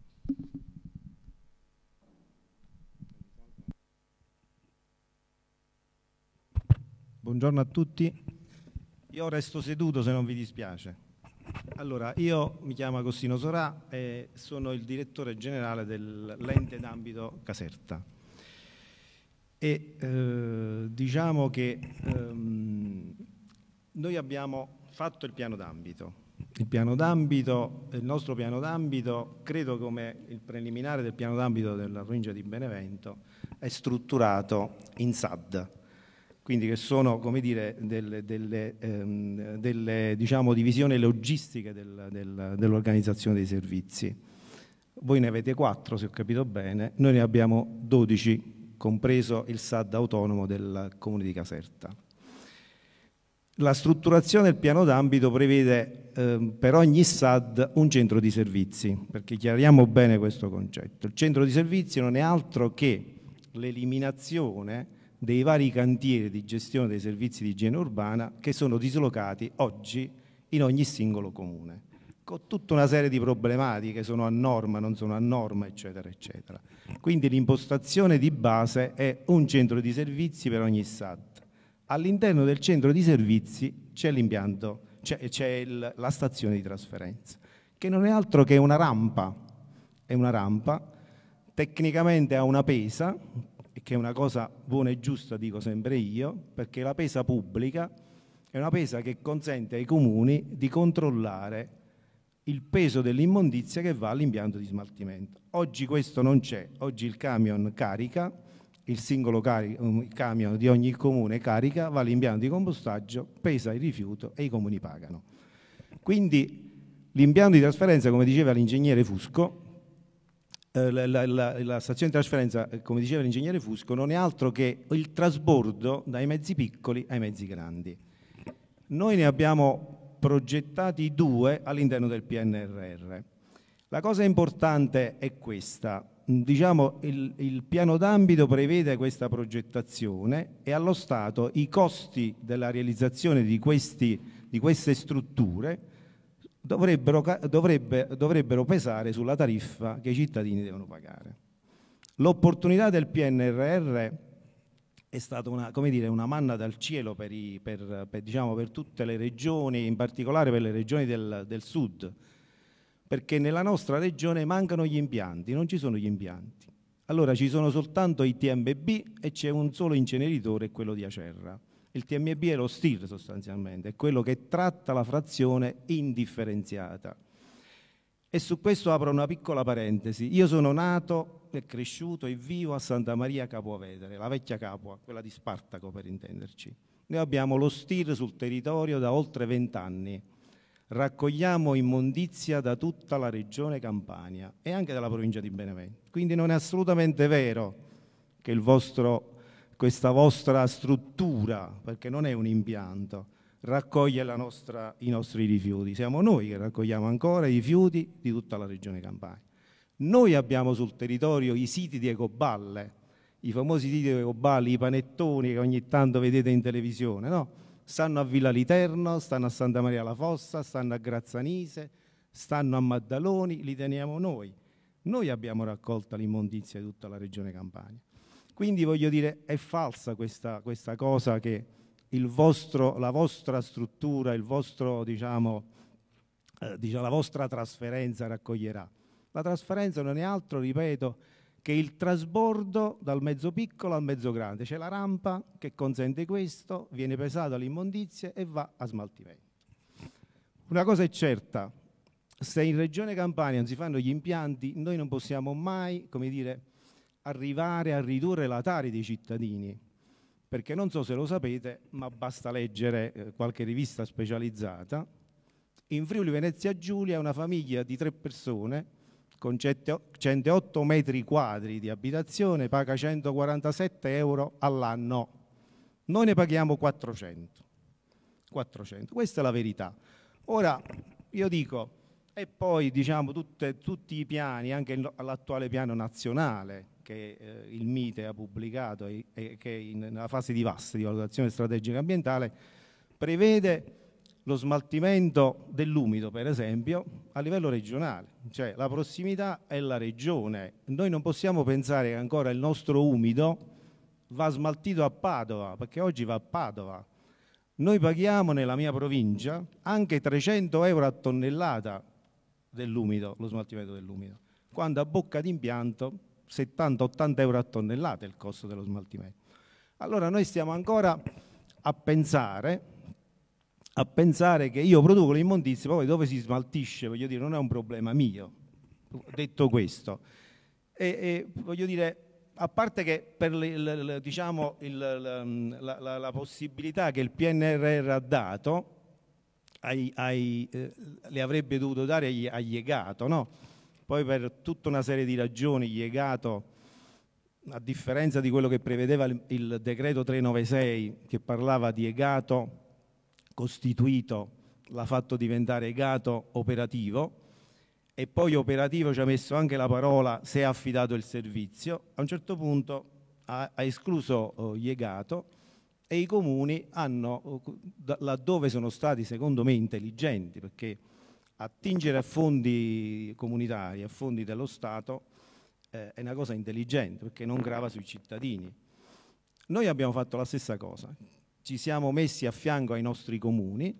Buongiorno a tutti. Io resto seduto se non vi dispiace. Allora, io mi chiamo Agostino Sorà e sono il direttore generale dell'ente d'ambito Caserta. E eh, diciamo che ehm, noi abbiamo fatto il piano d'ambito. Il piano d'ambito, il nostro piano d'ambito, credo come il preliminare del piano d'ambito della provincia di Benevento, è strutturato in SAD, quindi che sono come dire, delle, delle, ehm, delle diciamo, divisioni logistiche del, del, dell'organizzazione dei servizi. Voi ne avete quattro, se ho capito bene, noi ne abbiamo dodici, compreso il SAD autonomo del comune di Caserta. La strutturazione del piano d'ambito prevede ehm, per ogni SAD un centro di servizi, perché chiariamo bene questo concetto. Il centro di servizi non è altro che l'eliminazione dei vari cantieri di gestione dei servizi di igiene urbana che sono dislocati oggi in ogni singolo comune, con tutta una serie di problematiche, sono a norma, non sono a norma, eccetera, eccetera. Quindi l'impostazione di base è un centro di servizi per ogni SAT. All'interno del centro di servizi c'è l'impianto, c'è, la stazione di trasferenza, che non è altro che una rampa, è una rampa, tecnicamente ha una pesa, e che è una cosa buona e giusta, dico sempre io, perché la pesa pubblica è una pesa che consente ai comuni di controllare il peso dell'immondizia che va all'impianto di smaltimento. Oggi questo non c'è, oggi il camion carica, il singolo cari um, il camion di ogni comune carica, va all'impianto di compostaggio, pesa il rifiuto e i comuni pagano. Quindi l'impianto di trasferenza, come diceva l'ingegnere Fusco, eh, la, la, la, stazione di trasferenza, eh, come diceva l'ingegnere Fusco, non è altro che il trasbordo dai mezzi piccoli ai mezzi grandi. Noi ne abbiamo progettati due all'interno del PNRR. La cosa importante è questa. Mm, diciamo, il, il piano d'ambito prevede questa progettazione e allo Stato i costi della realizzazione di, questi, di queste strutture dovrebbero, dovrebbe, dovrebbero pesare sulla tariffa che i cittadini devono pagare. L'opportunità del PNRR è stata una, dire, una manna dal cielo per, i, per, per, diciamo, per, tutte le regioni, in particolare per le regioni del, del sud, perché nella nostra regione mancano gli impianti, non ci sono gli impianti. Allora ci sono soltanto i TMB e c'è un solo inceneritore, quello di Acerra. Il TMB è lo STIR sostanzialmente, è quello che tratta la frazione indifferenziata. E su questo apro una piccola parentesi. Io sono nato e cresciuto e vivo a Santa Maria Capovedere, la vecchia Capua, quella di Spartaco per intenderci. Noi abbiamo lo STIR sul territorio da oltre vent'anni. Raccogliamo immondizia da tutta la regione Campania e anche dalla provincia di Benevento. Quindi non è assolutamente vero che il vostro questa vostra struttura, perché non è un impianto, raccoglie nostra, i nostri rifiuti. Siamo noi che raccogliamo ancora i rifiuti di tutta la regione Campania. Noi abbiamo sul territorio i siti di ecoballe, i famosi siti di ecoballe, i panettoni che ogni tanto vedete in televisione, no? Stanno a Villa Literno, stanno a Santa Maria la Fossa, stanno a Grazzanise, stanno a Maddaloni, li teniamo noi. Noi abbiamo raccolto l'immondizia di tutta la regione Campania. Quindi voglio dire, è falsa questa, questa cosa che vostro, la vostra struttura, vostro, diciamo, eh, diciamo, la vostra trasferenza raccoglierà. La trasferenza non è altro, ripeto, che il trasbordo dal mezzo piccolo al mezzo grande. C'è la rampa che consente questo, viene pesata l'immondizia e va a smaltimento. Una cosa è certa, se in Regione Campania non si fanno gli impianti, noi non possiamo mai, come dire, arrivare a ridurre la tari dei cittadini, perché non so se lo sapete, ma basta leggere eh, qualche rivista specializzata. In Friuli Venezia Giulia una famiglia di tre persone con 108 metri quadri di abitazione paga 147 euro all'anno. Noi ne paghiamo 400. 400. Questa è la verità. Ora, io dico, e poi diciamo tutte, tutti i piani, anche l'attuale piano nazionale, che eh, il MITE ha pubblicato e, e che è in, nella fase di VAS, di valutazione strategica ambientale, prevede lo smaltimento dell'umido, per esempio, a livello regionale, cioè la prossimità è la regione. Noi non possiamo pensare che ancora il nostro umido va smaltito a Padova, perché oggi va a Padova. Noi paghiamo nella mia provincia anche 300 euro a tonnellata dell'umido, lo smaltimento dell'umido, quando a bocca d'impianto 70-80 euro a tonnellata il costo dello smaltimento. Allora noi stiamo ancora a pensare, a pensare che io produco l'immondizia, poi dove si smaltisce, voglio dire, non è un problema mio, detto questo. E, e voglio dire, a parte che per il, il, diciamo, il, la, la, la, possibilità che il PNRR ha dato, ai, ai, eh, le avrebbe dovuto dare agli, agli EGATO, no? poi per tutta una serie di ragioni Iegato, a differenza di quello che prevedeva il, decreto 396 che parlava di Egato costituito, l'ha fatto diventare Egato operativo e poi operativo ci ha messo anche la parola se è affidato il servizio, a un certo punto ha, ha escluso oh, Iegato e i comuni hanno, oh, laddove sono stati secondo me intelligenti, perché attingere a fondi comunitari, a fondi dello Stato, eh, è una cosa intelligente perché non grava sui cittadini. Noi abbiamo fatto la stessa cosa, ci siamo messi a fianco ai nostri comuni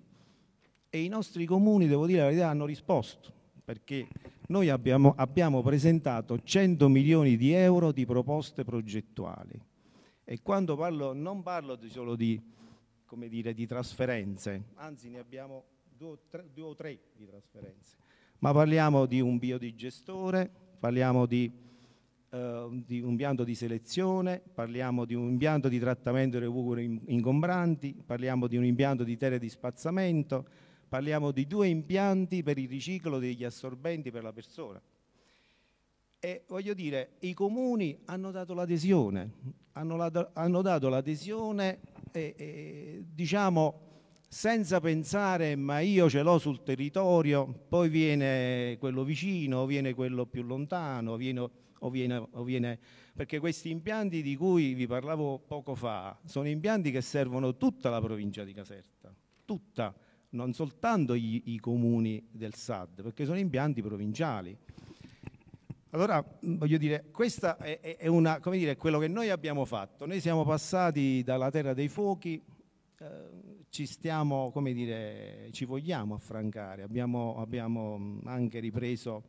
e i nostri comuni, devo dire la verità, hanno risposto perché noi abbiamo, abbiamo presentato 100 milioni di euro di proposte progettuali e quando parlo non parlo solo di, come dire, di trasferenze, anzi ne abbiamo due, tre, due o tre di trasferenze, ma parliamo di un biodigestore, parliamo di, eh, di un pianto di selezione, parliamo di un impianto di trattamento dei recuperi ingombranti, parliamo di un impianto di terre di spazzamento, parliamo di due impianti per il riciclo degli assorbenti per la persona. E voglio dire, i comuni hanno dato l'adesione, hanno, hanno, dato l'adesione, eh, eh, diciamo, senza pensare ma io ce l'ho sul territorio, poi viene quello vicino, viene quello più lontano, viene, o viene, o viene, perché questi impianti di cui vi parlavo poco fa sono impianti che servono tutta la provincia di Caserta, tutta, non soltanto gli, i comuni del SAD, perché sono impianti provinciali. Allora, voglio dire, questa è, è una, dire, quello che noi abbiamo fatto. Noi siamo passati dalla terra dei fuochi, eh, ci stiamo, come dire, ci vogliamo affrancare. Abbiamo, abbiamo mm, anche ripreso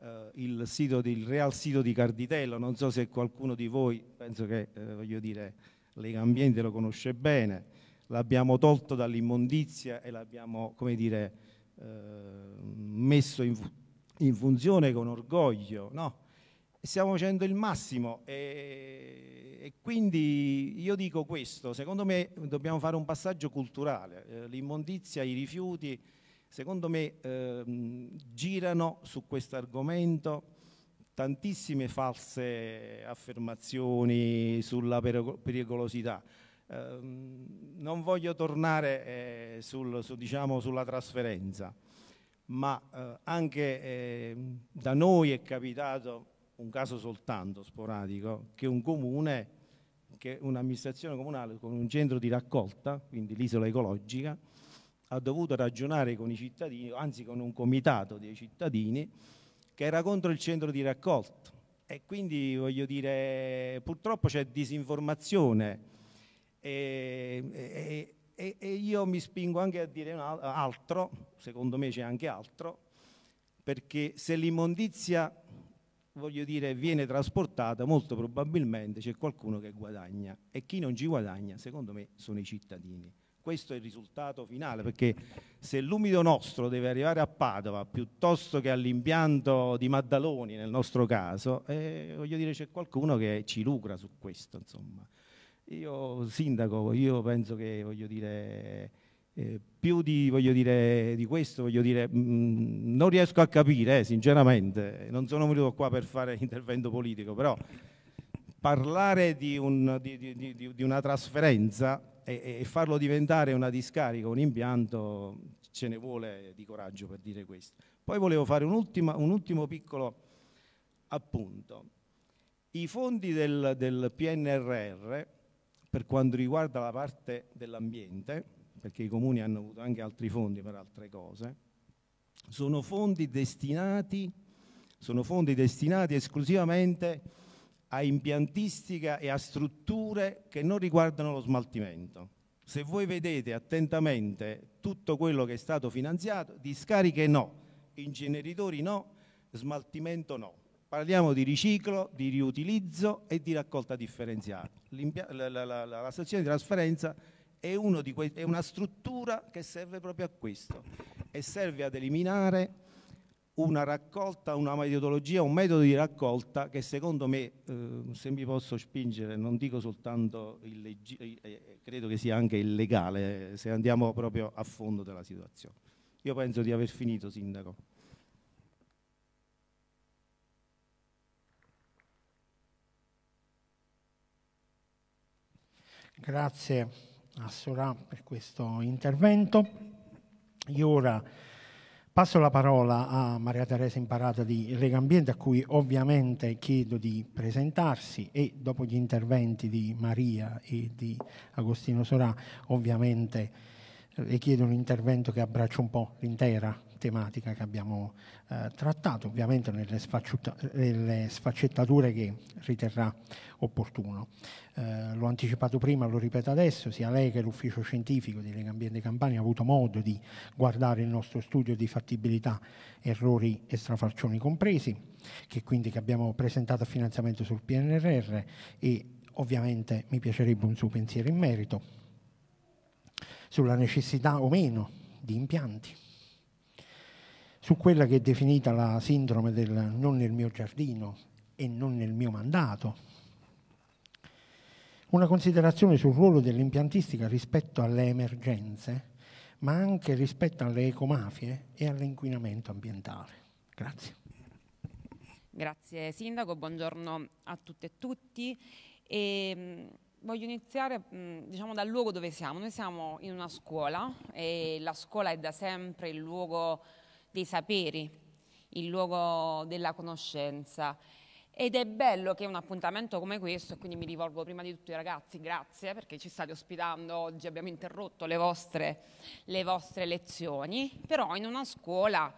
eh, il, sito di, il Real sito di Carditello, non so se qualcuno di voi, penso che, eh, voglio dire, Lega Ambiente lo conosce bene, l'abbiamo tolto dall'immondizia e l'abbiamo, come dire, eh, messo in, in, funzione con orgoglio, no? Stiamo facendo il massimo e e quindi io dico questo, secondo me dobbiamo fare un passaggio culturale, eh, l'immondizia, i rifiuti, secondo me eh, girano su questo argomento tantissime false affermazioni sulla pericolosità. Eh, non voglio tornare eh, sul, su, diciamo, sulla trasferenza, ma eh, anche ehm, da noi è capitato un caso soltanto sporadico, che un comune, che un'amministrazione comunale con un centro di raccolta, quindi l'isola ecologica, ha dovuto ragionare con i cittadini, anzi con un comitato dei cittadini, che era contro il centro di raccolta. E quindi voglio dire, purtroppo c'è disinformazione e, e, e, e, io mi spingo anche a dire altro, secondo me c'è anche altro, perché se l'immondizia voglio dire, viene trasportata, molto probabilmente c'è qualcuno che guadagna e chi non ci guadagna, secondo me, sono i cittadini. Questo è il risultato finale, perché se l'umido nostro deve arrivare a Padova piuttosto che all'impianto di Maddaloni, nel nostro caso, eh, voglio dire, c'è qualcuno che ci lucra su questo, insomma. Io, sindaco, io penso che, voglio dire, eh, più di, dire, di, questo, voglio dire, mh, mm, non riesco a capire, eh, sinceramente, non sono venuto qua per fare intervento politico, però parlare di, un, di, di una trasferenza e, e, farlo diventare una discarica, un impianto, ce ne vuole di coraggio per dire questo. Poi volevo fare un, ultima, un ultimo piccolo appunto. I fondi del, del PNRR, per quanto riguarda la parte dell'ambiente, perché i comuni hanno avuto anche altri fondi per altre cose, sono fondi destinati, sono fondi destinati esclusivamente a impiantistica e a strutture che non riguardano lo smaltimento. Se voi vedete attentamente tutto quello che è stato finanziato, discariche no, inceneritori no, smaltimento no. Parliamo di riciclo, di riutilizzo e di raccolta differenziata. La, la, la, la stazione di trasferenza è, que- è una struttura che serve proprio a questo e serve ad eliminare una raccolta, una metodologia, un metodo di raccolta che secondo me, eh, se mi posso spingere, non dico soltanto illegale, eh, eh, credo che sia anche illegale, eh, se andiamo proprio a fondo della situazione. Io penso di aver finito, Sindaco. Grazie a Sorà per questo intervento. Io ora passo la parola a Maria Teresa Imparata di Lega Ambiente, a cui ovviamente chiedo di presentarsi e dopo gli interventi di Maria e di Agostino Sorà, ovviamente le chiedo un intervento che abbraccia un po' l'intera tematica che abbiamo eh, trattato, ovviamente nelle, nelle, sfaccettature che riterrà opportuno. Eh, l'ho anticipato prima, lo ripeto adesso, sia lei che l'ufficio scientifico di Lega Ambiente Campania ha avuto modo di guardare il nostro studio di fattibilità, errori e strafalcioni compresi, che quindi che abbiamo presentato a finanziamento sul PNRR e ovviamente mi piacerebbe un suo pensiero in merito sulla necessità o meno di impianti, su quella che è definita la sindrome del non nel mio giardino e non nel mio mandato, una considerazione sul ruolo dell'impiantistica rispetto alle emergenze, ma anche rispetto alle ecomafie e all'inquinamento ambientale. Grazie. Grazie Sindaco, buongiorno a tutte e tutti. E, ehm, Voglio iniziare mm, diciamo, dal luogo dove siamo. Noi siamo in una scuola e la scuola è da sempre il luogo dei saperi, il luogo della conoscenza. Ed è bello che un appuntamento come questo, e quindi mi rivolgo prima di tutto ai ragazzi, grazie perché ci state ospitando oggi, abbiamo interrotto le vostre, le vostre lezioni, però in una scuola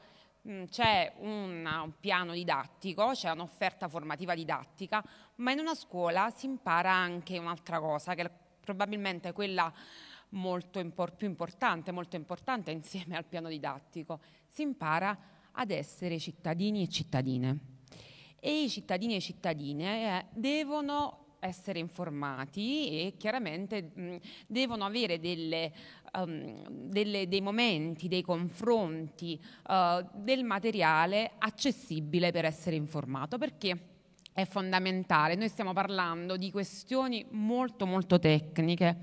Mm, c'è un piano didattico, c'è un'offerta formativa didattica, ma in una scuola si impara anche un'altra cosa, che è probabilmente quella molto impor più importante, molto importante insieme al piano didattico. Si impara ad essere cittadini e cittadine. E i cittadini e cittadine eh, devono essere informati e chiaramente mh, devono avere delle, um, delle, dei momenti, dei confronti uh, del materiale accessibile per essere informato. Perché? È fondamentale, noi stiamo parlando di questioni molto molto tecniche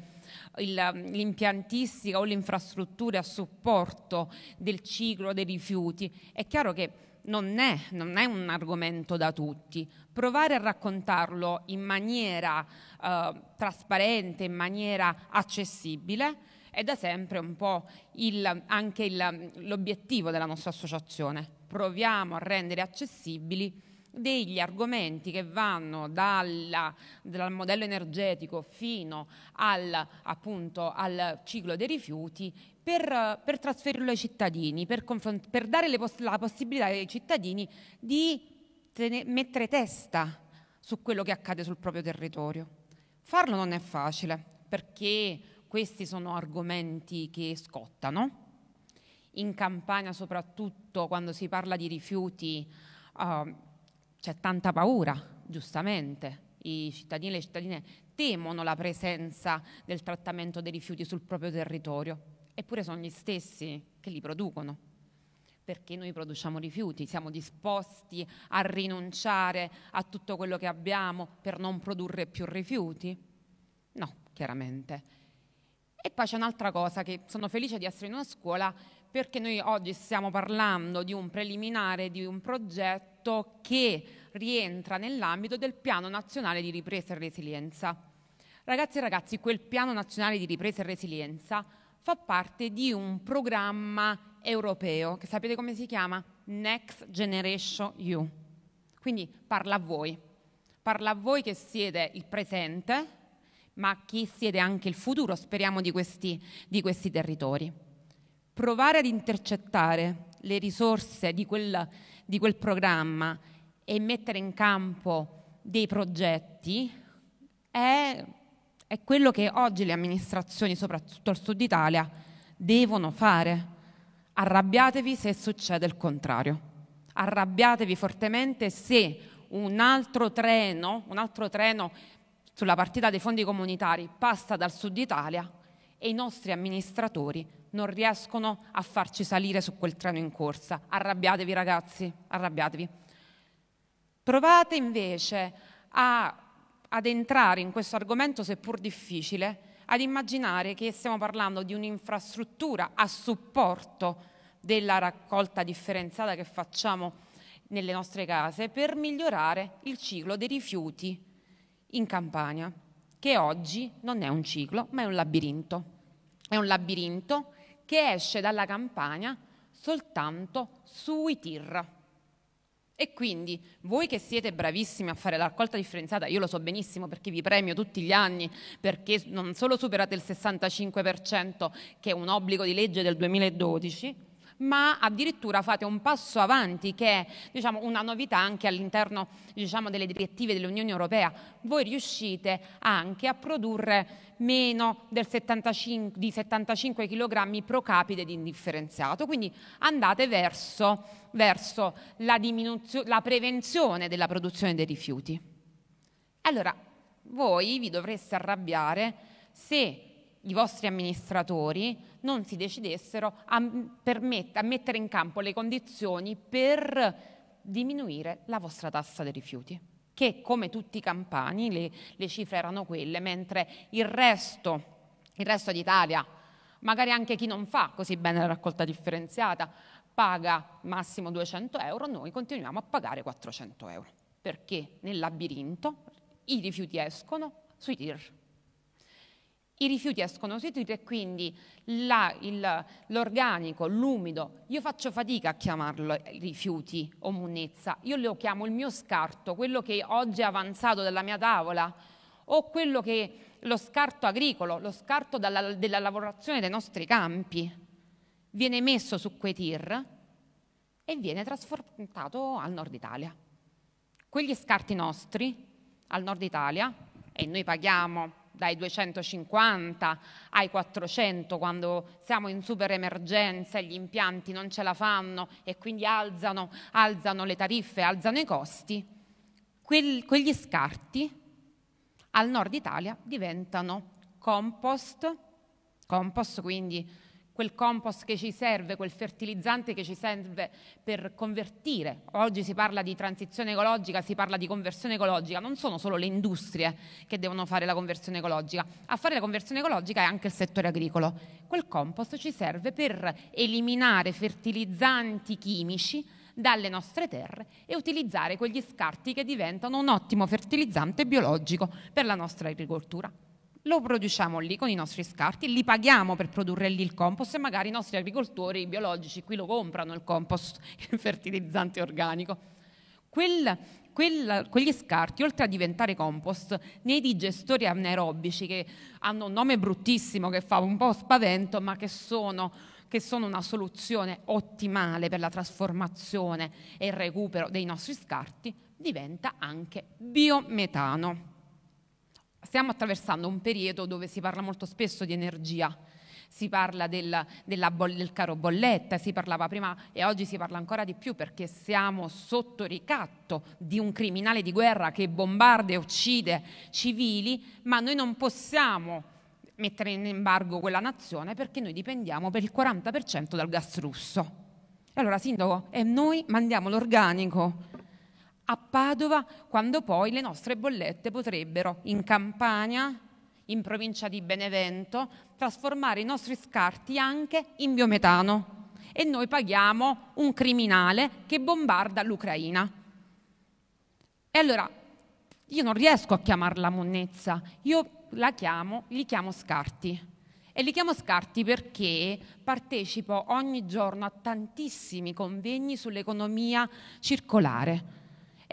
um, l'impiantistica o le infrastrutture a supporto del ciclo dei rifiuti. È chiaro che non è, non è, un argomento da tutti. Provare a raccontarlo in maniera eh, trasparente, in maniera accessibile, è da sempre un po' il, anche l'obiettivo della nostra associazione. Proviamo a rendere accessibili degli argomenti che vanno dalla, dal modello energetico fino al, appunto, al ciclo dei rifiuti per, per trasferirlo ai cittadini, per, per dare poss la possibilità ai cittadini di mettere testa su quello che accade sul proprio territorio. Farlo non è facile perché questi sono argomenti che scottano. In Campania soprattutto quando si parla di rifiuti uh, c'è tanta paura, giustamente. I cittadini e le cittadine temono la presenza del trattamento dei rifiuti sul proprio territorio, eppure sono gli stessi che li producono. Perché noi produciamo rifiuti, siamo disposti a rinunciare a tutto quello che abbiamo per non produrre più rifiuti? No, chiaramente. E poi c'è un'altra cosa che sono felice di essere in una scuola perché noi oggi stiamo parlando di un preliminare, di un progetto progetto che rientra nell'ambito del Piano Nazionale di Ripresa e Resilienza. Ragazzi e ragazzi, quel Piano Nazionale di Ripresa e Resilienza fa parte di un programma europeo che sapete come si chiama? Next Generation EU. Quindi parla a voi, parla a voi che siete il presente, ma che siete anche il futuro, speriamo, di questi, di questi territori. Provare ad intercettare le risorse di quel, di quel programma e mettere in campo dei progetti è, è quello che oggi le amministrazioni, soprattutto al sud Italia, devono fare. Arrabbiatevi se succede il contrario. Arrabbiatevi fortemente se un altro treno, un altro treno sulla partita dei fondi comunitari passa dal sud Italia e i nostri amministratori non riescono a farci salire su quel treno in corsa. Arrabbiatevi ragazzi, arrabbiatevi. Provate invece a, ad entrare in questo argomento, seppur difficile, ad immaginare che stiamo parlando di un'infrastruttura a supporto della raccolta differenziata che facciamo nelle nostre case per migliorare il ciclo dei rifiuti in Campania, che oggi non è un ciclo, ma è un labirinto. È un labirinto che esce dalla campagna soltanto sui tir. E quindi voi che siete bravissimi a fare la raccolta differenziata, io lo so benissimo perché vi premio tutti gli anni, perché non solo superate il 65%, che è un obbligo di legge del 2012, ma addirittura fate un passo avanti che è diciamo, una novità anche all'interno diciamo, delle direttive dell'Unione Europea. Voi riuscite anche a produrre meno 75, di 75 kg pro capite di indifferenziato, quindi andate verso, verso la, la prevenzione della produzione dei rifiuti. Allora, voi vi dovreste arrabbiare se i vostri amministratori non si decidessero a, permet- a mettere in campo le condizioni per diminuire la vostra tassa dei rifiuti che come tutti i campani le, le cifre erano quelle, mentre il resto, il resto d'Italia, magari anche chi non fa così bene la raccolta differenziata, paga massimo 200 euro, noi continuiamo a pagare 400 euro, perché nel labirinto i rifiuti escono sui tir. I rifiuti escono sostituiti e quindi l'organico, l'umido, io faccio fatica a chiamarlo eh, rifiuti o munnezza, io lo chiamo il mio scarto, quello che oggi è avanzato dalla mia tavola o quello che lo scarto agricolo, lo scarto dalla, della lavorazione dei nostri campi, viene messo su quei tir e viene trasportato al nord Italia. Quegli scarti nostri al nord Italia, e noi paghiamo dai 250 ai 400 quando siamo in super emergenza e gli impianti non ce la fanno e quindi alzano, alzano le tariffe, alzano i costi, quel, quegli scarti al nord Italia diventano compost, compost quindi quel compost che ci serve, quel fertilizzante che ci serve per convertire. Oggi si parla di transizione ecologica, si parla di conversione ecologica, non sono solo le industrie che devono fare la conversione ecologica, a fare la conversione ecologica è anche il settore agricolo. Quel compost ci serve per eliminare fertilizzanti chimici dalle nostre terre e utilizzare quegli scarti che diventano un ottimo fertilizzante biologico per la nostra agricoltura lo produciamo lì con i nostri scarti, li paghiamo per produrre lì il compost e magari i nostri agricoltori biologici qui lo comprano il compost, il fertilizzante organico. Quel, quel, quegli scarti, oltre a diventare compost, nei digestori anaerobici che hanno un nome bruttissimo che fa un po' spavento, ma che sono, che sono una soluzione ottimale per la trasformazione e il recupero dei nostri scarti, diventa anche biometano stiamo attraversando un periodo dove si parla molto spesso di energia, si parla del, boll- del, caro bolletta, si parlava prima e oggi si parla ancora di più perché siamo sotto ricatto di un criminale di guerra che bombarda e uccide civili, ma noi non possiamo mettere in embargo quella nazione perché noi dipendiamo per il 40% dal gas russo. E allora, Sindaco, e noi mandiamo l'organico a Padova, quando poi le nostre bollette potrebbero in Campania, in provincia di Benevento, trasformare i nostri scarti anche in biometano e noi paghiamo un criminale che bombarda l'Ucraina. E allora io non riesco a chiamarla monnezza, io la chiamo, li chiamo scarti. E li chiamo scarti perché partecipo ogni giorno a tantissimi convegni sull'economia circolare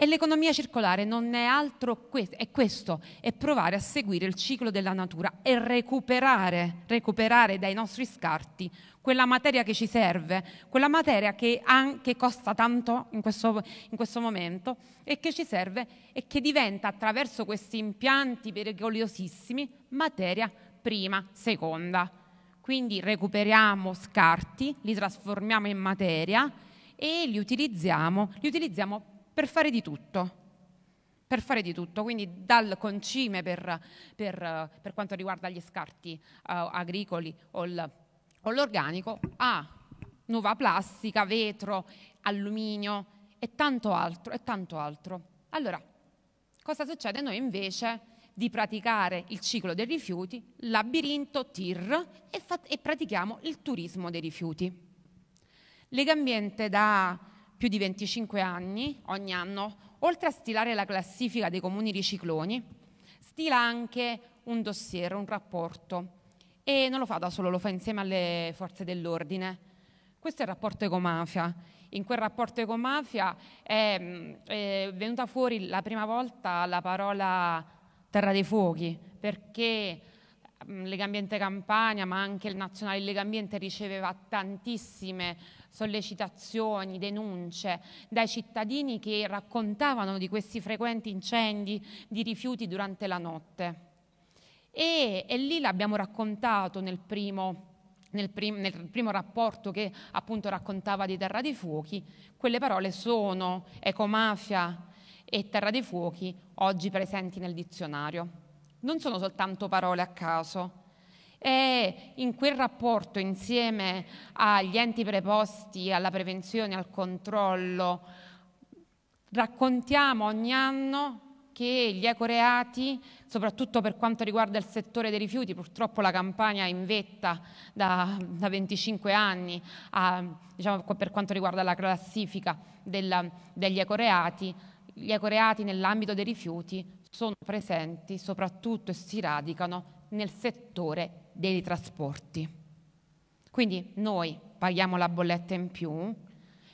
e l'economia circolare non è altro que- è questo, è provare a seguire il ciclo della natura e recuperare, recuperare dai nostri scarti quella materia che ci serve, quella materia che, anche costa tanto in questo, in questo momento e che ci serve e che diventa attraverso questi impianti pericolosissimi materia prima, seconda. Quindi recuperiamo scarti, li trasformiamo in materia e li utilizziamo, li utilizziamo per fare di tutto. Per fare di tutto, quindi dal concime per, per, per quanto riguarda gli scarti uh, agricoli o, il, o l'organico a nuova plastica, vetro, alluminio e tanto altro e tanto altro. Allora, cosa succede? Noi invece di praticare il ciclo dei rifiuti, labirinto TIR e, fat- e pratichiamo il turismo dei rifiuti. Legambiente da più di 25 anni ogni anno, oltre a stilare la classifica dei comuni ricicloni, stila anche un dossier, un rapporto. E non lo fa da solo, lo fa insieme alle forze dell'ordine. Questo è il rapporto Ecomafia. In quel rapporto Ecomafia è, mm, è venuta fuori la prima volta la parola terra dei fuochi, perché Mm, Lega Ambiente Campania, ma anche il Nazionale Lega Ambiente riceveva tantissime sollecitazioni, denunce dai cittadini che raccontavano di questi frequenti incendi di rifiuti durante la notte. E, e lì l'abbiamo raccontato nel primo nel, prim nel, primo rapporto che appunto raccontava di Terra dei Fuochi, quelle parole sono ecomafia e Terra dei Fuochi oggi presenti nel dizionario non sono soltanto parole a caso. E in quel rapporto, insieme agli enti preposti alla prevenzione, al controllo, raccontiamo ogni anno che gli ecoreati, soprattutto per quanto riguarda il settore dei rifiuti, purtroppo la campagna è in vetta da, da 25 anni a, diciamo, per quanto riguarda la classifica della, degli ecoreati, gli ecoreati nell'ambito dei rifiuti sono presenti soprattutto e si radicano nel settore dei trasporti. Quindi noi paghiamo la bolletta in più,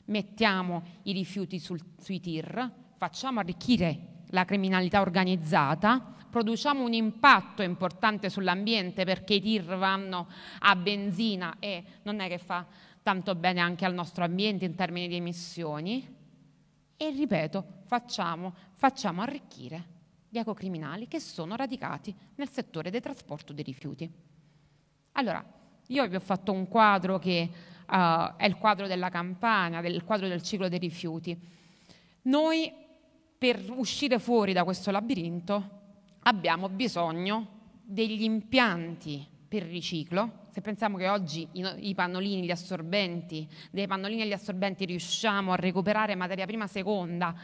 mettiamo i rifiuti sul, sui tir, facciamo arricchire la criminalità organizzata, produciamo un impatto importante sull'ambiente perché i tir vanno a benzina e non è che fa tanto bene anche al nostro ambiente in termini di emissioni. E ripeto, facciamo, facciamo arricchire gli ecocriminali che sono radicati nel settore del trasporto dei rifiuti. Allora, io vi ho fatto un quadro che uh, è il quadro della campagna, del, quadro del ciclo dei rifiuti. Noi per uscire fuori da questo labirinto abbiamo bisogno degli impianti per riciclo. Se pensiamo che oggi i, i pannolini, gli assorbenti, dei pannolini e gli assorbenti riusciamo a recuperare materia prima seconda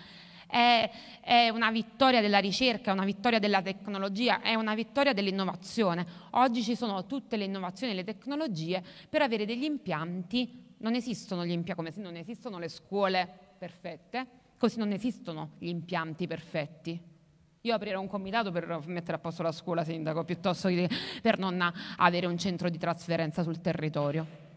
è, è una vittoria della ricerca, è una vittoria della tecnologia, è una vittoria dell'innovazione. Oggi ci sono tutte le innovazioni e le tecnologie per avere degli impianti, non esistono gli impianti, come se non esistono le scuole perfette, così non esistono gli impianti perfetti. Io aprirò un comitato per mettere a posto la scuola, sindaco, piuttosto che per non avere un centro di trasferenza sul territorio.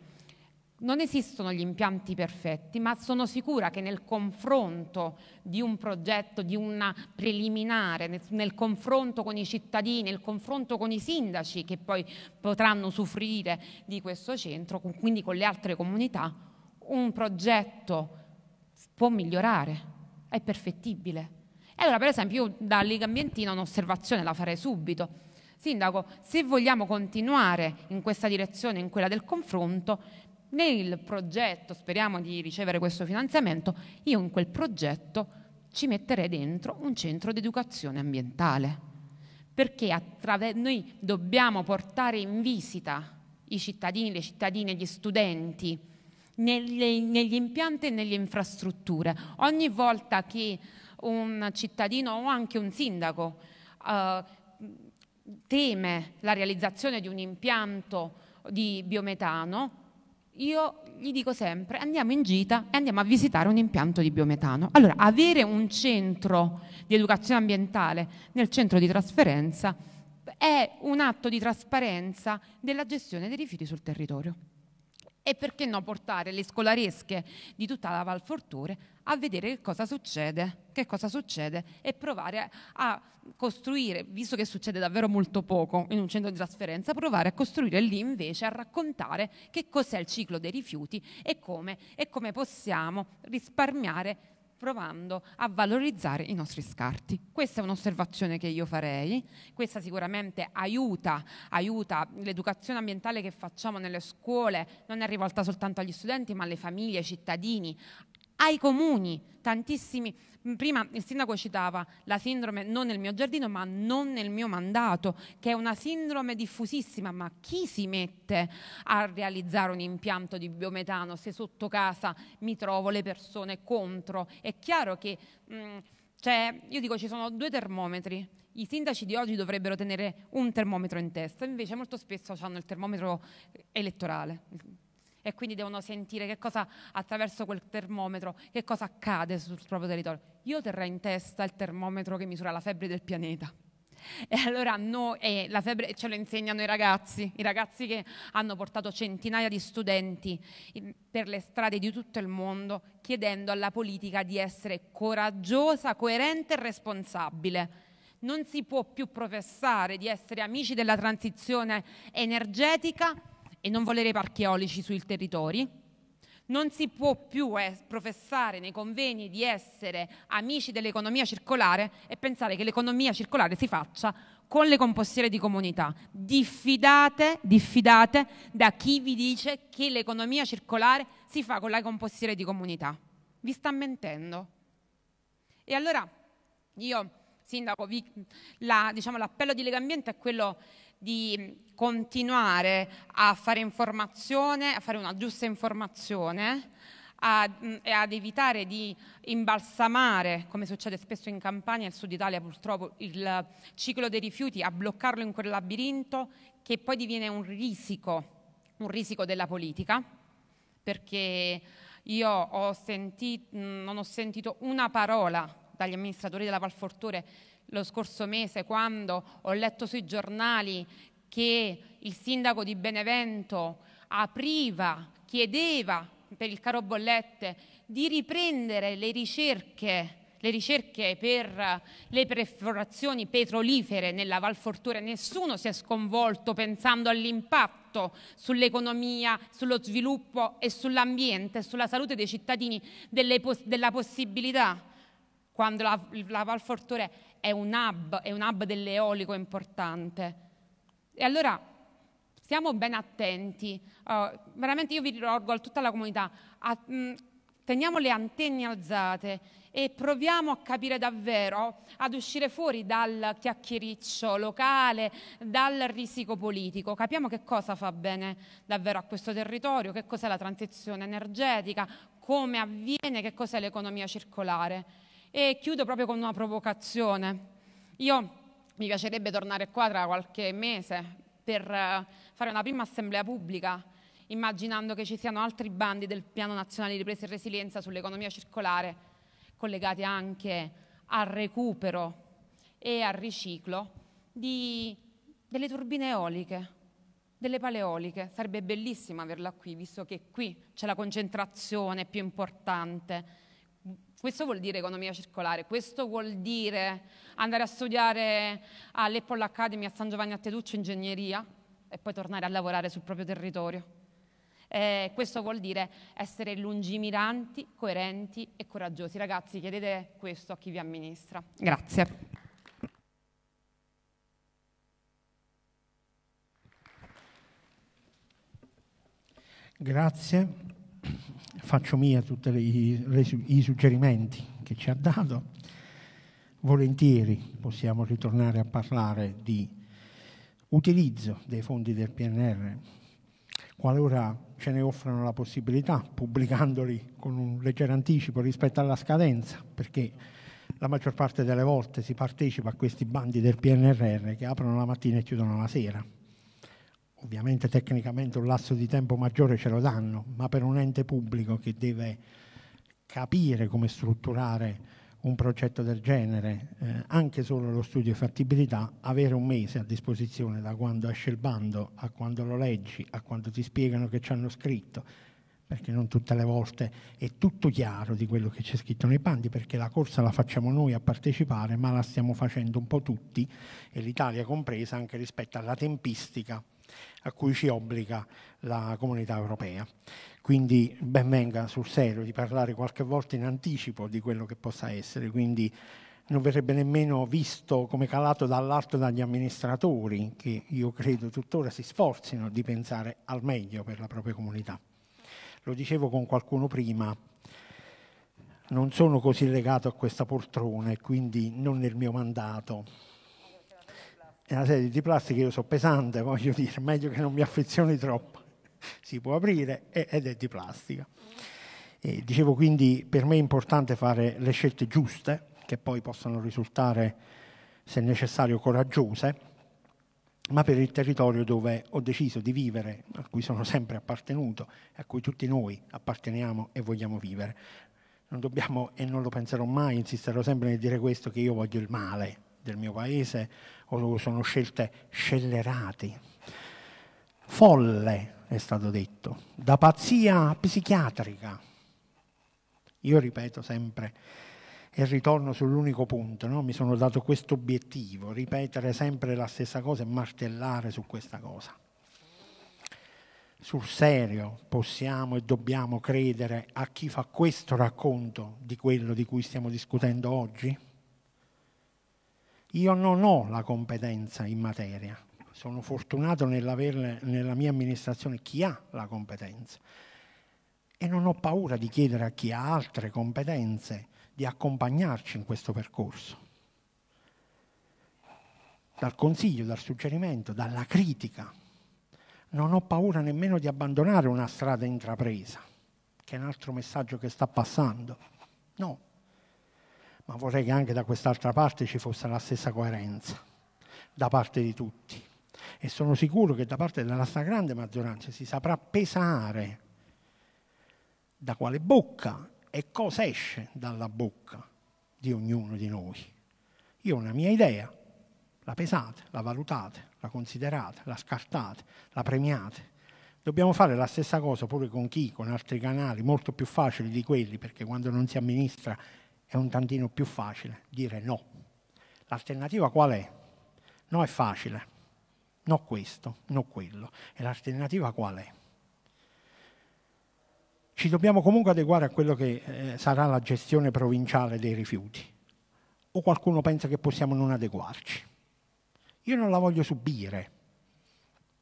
Non esistono gli impianti perfetti, ma sono sicura che nel confronto di un progetto, di una preliminare, nel, nel confronto con i cittadini, nel confronto con i sindaci che poi potranno soffrire di questo centro, con, quindi con le altre comunità, un progetto può migliorare, è perfettibile. E allora, per esempio, io da Lega Ambientina un'osservazione la farei subito. Sindaco, se vogliamo continuare in questa direzione, in quella del confronto, nel progetto, speriamo di ricevere questo finanziamento, io in quel progetto ci metterei dentro un centro di educazione ambientale. Perché attraver- noi dobbiamo portare in visita i cittadini, le cittadine, gli studenti negli, negli impianti e nelle infrastrutture. Ogni volta che un cittadino o anche un sindaco eh, teme la realizzazione di un impianto di biometano, io gli dico sempre andiamo in gita e andiamo a visitare un impianto di biometano. Allora, avere un centro di educazione ambientale nel centro di trasferenza è un atto di trasparenza della gestione dei rifiuti sul territorio e perché no portare le scolaresche di tutta la Val Fortore a vedere che cosa succede, che cosa succede e provare a costruire, visto che succede davvero molto poco in un centro di trasferenza, provare a costruire lì invece, a raccontare che cos'è il ciclo dei rifiuti e come, e come possiamo risparmiare provando a valorizzare i nostri scarti. Questa è un'osservazione che io farei, questa sicuramente aiuta, aiuta l'educazione ambientale che facciamo nelle scuole, non è rivolta soltanto agli studenti ma alle famiglie, ai cittadini, ai comuni, tantissimi Prima il sindaco citava la sindrome non nel mio giardino ma non nel mio mandato, che è una sindrome diffusissima, ma chi si mette a realizzare un impianto di biometano se sotto casa mi trovo le persone contro? È chiaro che... Mh, cioè, io dico ci sono due termometri. I sindaci di oggi dovrebbero tenere un termometro in testa, invece molto spesso hanno il termometro elettorale, e quindi devono sentire che cosa attraverso quel termometro, che cosa accade sul proprio territorio. Io terrei in testa il termometro che misura la febbre del pianeta. E allora no, eh, la febbre ce lo insegnano i ragazzi, i ragazzi che hanno portato centinaia di studenti per le strade di tutto il mondo chiedendo alla politica di essere coraggiosa, coerente e responsabile. Non si può più professare di essere amici della transizione energetica e non volere parchi eolici sui territori, non si può più eh, professare nei convegni di essere amici dell'economia circolare e pensare che l'economia circolare si faccia con le compostiere di comunità. Diffidate, diffidate da chi vi dice che l'economia circolare si fa con le compostiere di comunità. Vi sta mentendo. E allora io, Sindaco, vi, la, diciamo, l'appello di Lega Ambiente è quello di continuare a fare informazione, a fare una giusta informazione, e ad evitare di imbalsamare, come succede spesso in Campania e nel sud Italia purtroppo, il ciclo dei rifiuti, a bloccarlo in quel labirinto che poi diviene un risico, un risico della politica, perché io ho sentito, non ho sentito una parola dagli amministratori della Valfortore lo scorso mese quando ho letto sui giornali che il sindaco di Benevento apriva, chiedeva per il caro bollette di riprendere le ricerche, le ricerche per le perforazioni petrolifere nella Val Fortura. Nessuno si è sconvolto pensando all'impatto sull'economia, sullo sviluppo e sull'ambiente, e sulla salute dei cittadini, delle, della possibilità, quando la, la Val Fortura è un hub, è un hub dell'eolico importante. E allora stiamo ben attenti, uh, veramente io vi rivolgo a tutta la comunità, a, mh, mm, teniamo le antenne alzate e proviamo a capire davvero, ad uscire fuori dal chiacchiericcio locale, dal risico politico. Capiamo che cosa fa bene davvero a questo territorio, che cos'è la transizione energetica, come avviene, che cos'è l'economia circolare. E chiudo proprio con una provocazione. Io mi piacerebbe tornare qua tra qualche mese per eh, fare una prima assemblea pubblica immaginando che ci siano altri bandi del Piano Nazionale di Ripresa e Resilienza sull'economia circolare collegati anche al recupero e al riciclo di, delle turbine eoliche, delle paleoliche. Sarebbe bellissimo averla qui, visto che qui c'è la concentrazione più importante questo vuol dire economia circolare, questo vuol dire andare a studiare all'Apple Academy a San Giovanni a Teduccio ingegneria e poi tornare a lavorare sul proprio territorio. Eh, questo vuol dire essere lungimiranti, coerenti e coraggiosi. Ragazzi, chiedete questo a chi vi amministra. Grazie. Grazie faccio mia tutti i, suggerimenti che ci ha dato. Volentieri possiamo ritornare a parlare di utilizzo dei fondi del PNR, qualora ce ne offrano la possibilità, pubblicandoli con un leggero anticipo rispetto alla scadenza, perché la maggior parte delle volte si partecipa a questi bandi del PNRR che aprono la mattina e chiudono la sera ovviamente tecnicamente un lasso di tempo maggiore ce lo danno, ma per un ente pubblico che deve capire come strutturare un progetto del genere, eh, anche solo lo studio di fattibilità, avere un mese a disposizione da quando esce il bando a quando lo leggi, a quando ti spiegano che ci hanno scritto, perché non tutte le volte è tutto chiaro di quello che c'è scritto nei bandi, perché la corsa la facciamo noi a partecipare, ma la stiamo facendo un po' tutti, e l'Italia compresa, anche rispetto alla tempistica a cui ci obbliga la comunità europea. Quindi ben venga sul serio di parlare qualche volta in anticipo di quello che possa essere, quindi non verrebbe nemmeno visto come calato dall'alto dagli amministratori che io credo tuttora si sforzino di pensare al meglio per la propria comunità. Lo dicevo con qualcuno prima, non sono così legato a questa poltrona e quindi non nel mio mandato è una serie di plastiche, io so pesante, voglio dire, meglio che non mi affezioni troppo. si può aprire ed è di plastica. E dicevo quindi, per me è importante fare le scelte giuste, che poi possano risultare, se necessario, coraggiose, ma per il territorio dove ho deciso di vivere, a cui sono sempre appartenuto, e a cui tutti noi apparteniamo e vogliamo vivere. Non dobbiamo, e non lo penserò mai, insisterò sempre nel dire questo, che io voglio il male, del mio paese o sono scelte scellerate. Folle, è stato detto, da pazzia psichiatrica. Io ripeto sempre e ritorno sull'unico punto, no? mi sono dato questo obiettivo, ripetere sempre la stessa cosa e martellare su questa cosa. Sul serio possiamo e dobbiamo credere a chi fa questo racconto di quello di cui stiamo discutendo oggi? Io non ho la competenza in materia, sono fortunato nell'avere nella mia amministrazione chi ha la competenza e non ho paura di chiedere a chi ha altre competenze di accompagnarci in questo percorso. Dal consiglio, dal suggerimento, dalla critica. Non ho paura nemmeno di abbandonare una strada intrapresa, che è un altro messaggio che sta passando. No, ma vorrei che anche da quest'altra parte ci fosse la stessa coerenza da parte di tutti. E sono sicuro che da parte della stragrande maggioranza si saprà pesare da quale bocca e cosa esce dalla bocca di ognuno di noi. Io ho una mia idea, la pesate, la valutate, la considerate, la scartate, la premiate. Dobbiamo fare la stessa cosa pure con chi, con altri canali, molto più facili di quelli, perché quando non si amministra è un tantino più facile dire no. L'alternativa qual è? No è facile, no questo, no quello. E l'alternativa qual è? Ci dobbiamo comunque adeguare a quello che eh, sarà la gestione provinciale dei rifiuti. O qualcuno pensa che possiamo non adeguarci. Io non la voglio subire,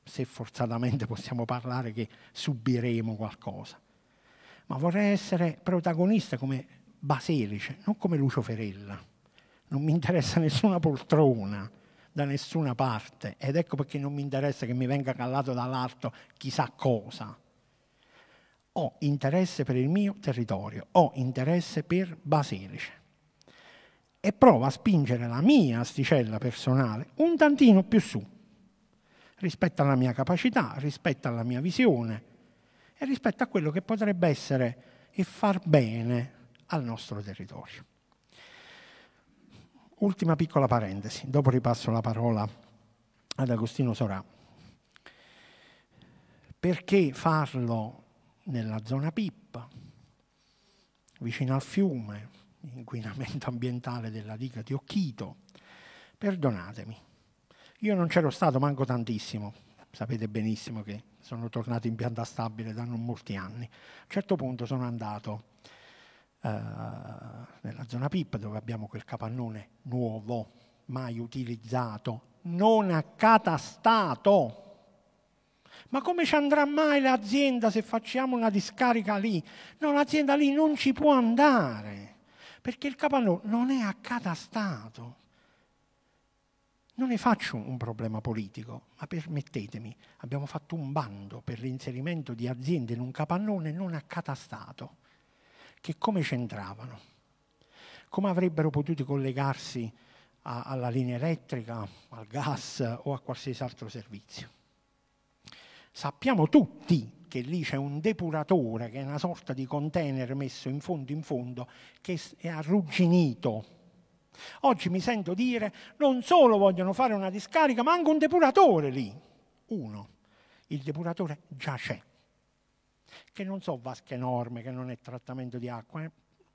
se forzatamente possiamo parlare che subiremo qualcosa, ma vorrei essere protagonista come Baselice, non come Lucio Ferella. Non mi interessa nessuna poltrona da nessuna parte ed ecco perché non mi interessa che mi venga callato dall'alto chissà cosa. Ho interesse per il mio territorio, ho interesse per Baselice e provo a spingere la mia asticella personale un tantino più su rispetto alla mia capacità, rispetto alla mia visione e rispetto a quello che potrebbe essere il far bene al nostro territorio. Ultima piccola parentesi, dopo ripasso la parola ad Agostino Sorà. Perché farlo nella zona Pippa, vicino al fiume, inquinamento ambientale della diga di Occhito? Perdonatemi, io non c'ero stato manco tantissimo, sapete benissimo che sono tornato in pianta stabile da non molti anni. A un certo punto sono andato eh, nella zona PIP dove abbiamo quel capannone nuovo, mai utilizzato, non accatastato. Ma come ci andrà mai l'azienda se facciamo una discarica lì? No, l'azienda lì non ci può andare, perché il capannone non è accatastato. Non ne faccio un problema politico, ma permettetemi, abbiamo fatto un bando per l'inserimento di aziende in un capannone non accatastato che come c'entravano, come avrebbero potuto collegarsi a, alla linea elettrica, al gas o a qualsiasi altro servizio. Sappiamo tutti che lì c'è un depuratore, che è una sorta di container messo in fondo in fondo, che è arrugginito. Oggi mi sento dire, non solo vogliono fare una discarica, ma anche un depuratore lì. Uno, il depuratore già c'è che non sono vasche norme, che non è trattamento di acqua, eh?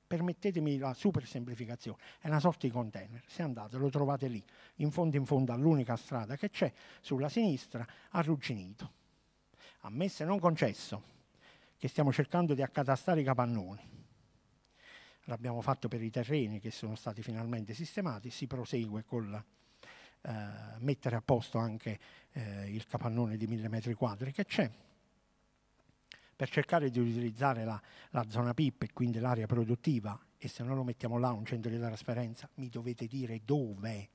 permettetemi la super semplificazione, è una sorta di container, se andate lo trovate lì, in fondo in fondo all'unica strada che c'è, sulla sinistra, arrugginito. Ammesso e non concesso che stiamo cercando di accatastare i capannoni, l'abbiamo fatto per i terreni che sono stati finalmente sistemati, si prosegue con eh, mettere a posto anche eh, il capannone di mille metri quadri che c'è, per cercare di utilizzare la, la zona PIP e quindi l'area produttiva e se noi lo mettiamo là un centro di trasferenza mi dovete dire dove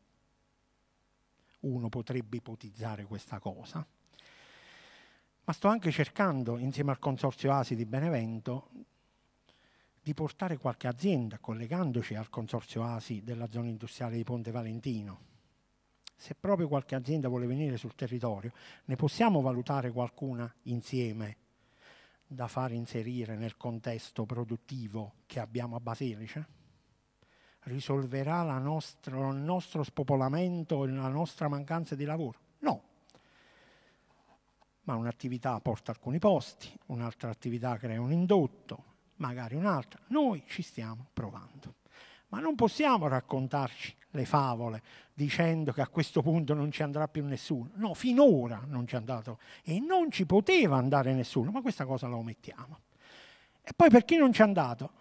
uno potrebbe ipotizzare questa cosa ma sto anche cercando insieme al consorzio ASI di Benevento di portare qualche azienda collegandoci al consorzio ASI della zona industriale di Ponte Valentino se proprio qualche azienda vuole venire sul territorio, ne possiamo valutare qualcuna insieme da far inserire nel contesto produttivo che abbiamo a Basilice? Risolverà nostra, il nostro spopolamento la nostra mancanza di lavoro? No. Ma un'attività porta alcuni posti, un'altra attività crea un indotto, magari un'altra. Noi ci stiamo provando. Ma non possiamo raccontarci le favole dicendo che a questo punto non ci andrà più nessuno. No, finora non ci è andato e non ci poteva andare nessuno, ma questa cosa la omettiamo. E poi per chi non ci è andato?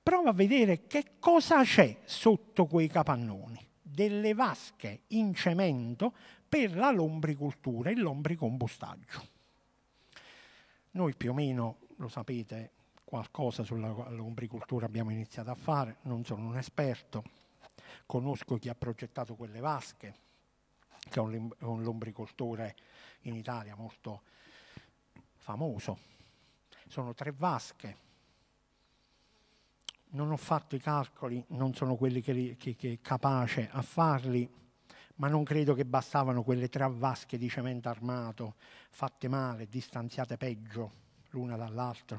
Prova a vedere che cosa c'è sotto quei capannoni, delle vasche in cemento per la lombricoltura e l'ombricompostaggio. Noi più o meno, lo sapete, qualcosa sull'ombricultura abbiamo iniziato a fare, non sono un esperto, conosco chi ha progettato quelle vasche, che è un, un lombricoltore in Italia molto famoso. Sono tre vasche, non ho fatto i calcoli, non sono quelli che, che, che capace a farli, ma non credo che bastavano quelle tre vasche di cemento armato, fatte male, distanziate peggio l'una dall'altra,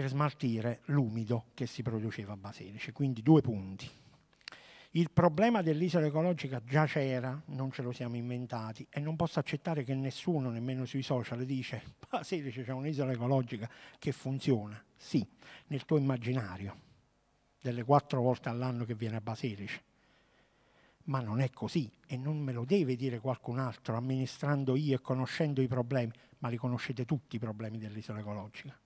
per smaltire l'umido che si produceva a Baselice. Quindi due punti. Il problema dell'isola ecologica già c'era, non ce lo siamo inventati e non posso accettare che nessuno, nemmeno sui social, dice Baselice c'è un'isola ecologica che funziona. Sì, nel tuo immaginario, delle quattro volte all'anno che viene a Baselice. Ma non è così e non me lo deve dire qualcun altro amministrando io e conoscendo i problemi, ma li conoscete tutti i problemi dell'isola ecologica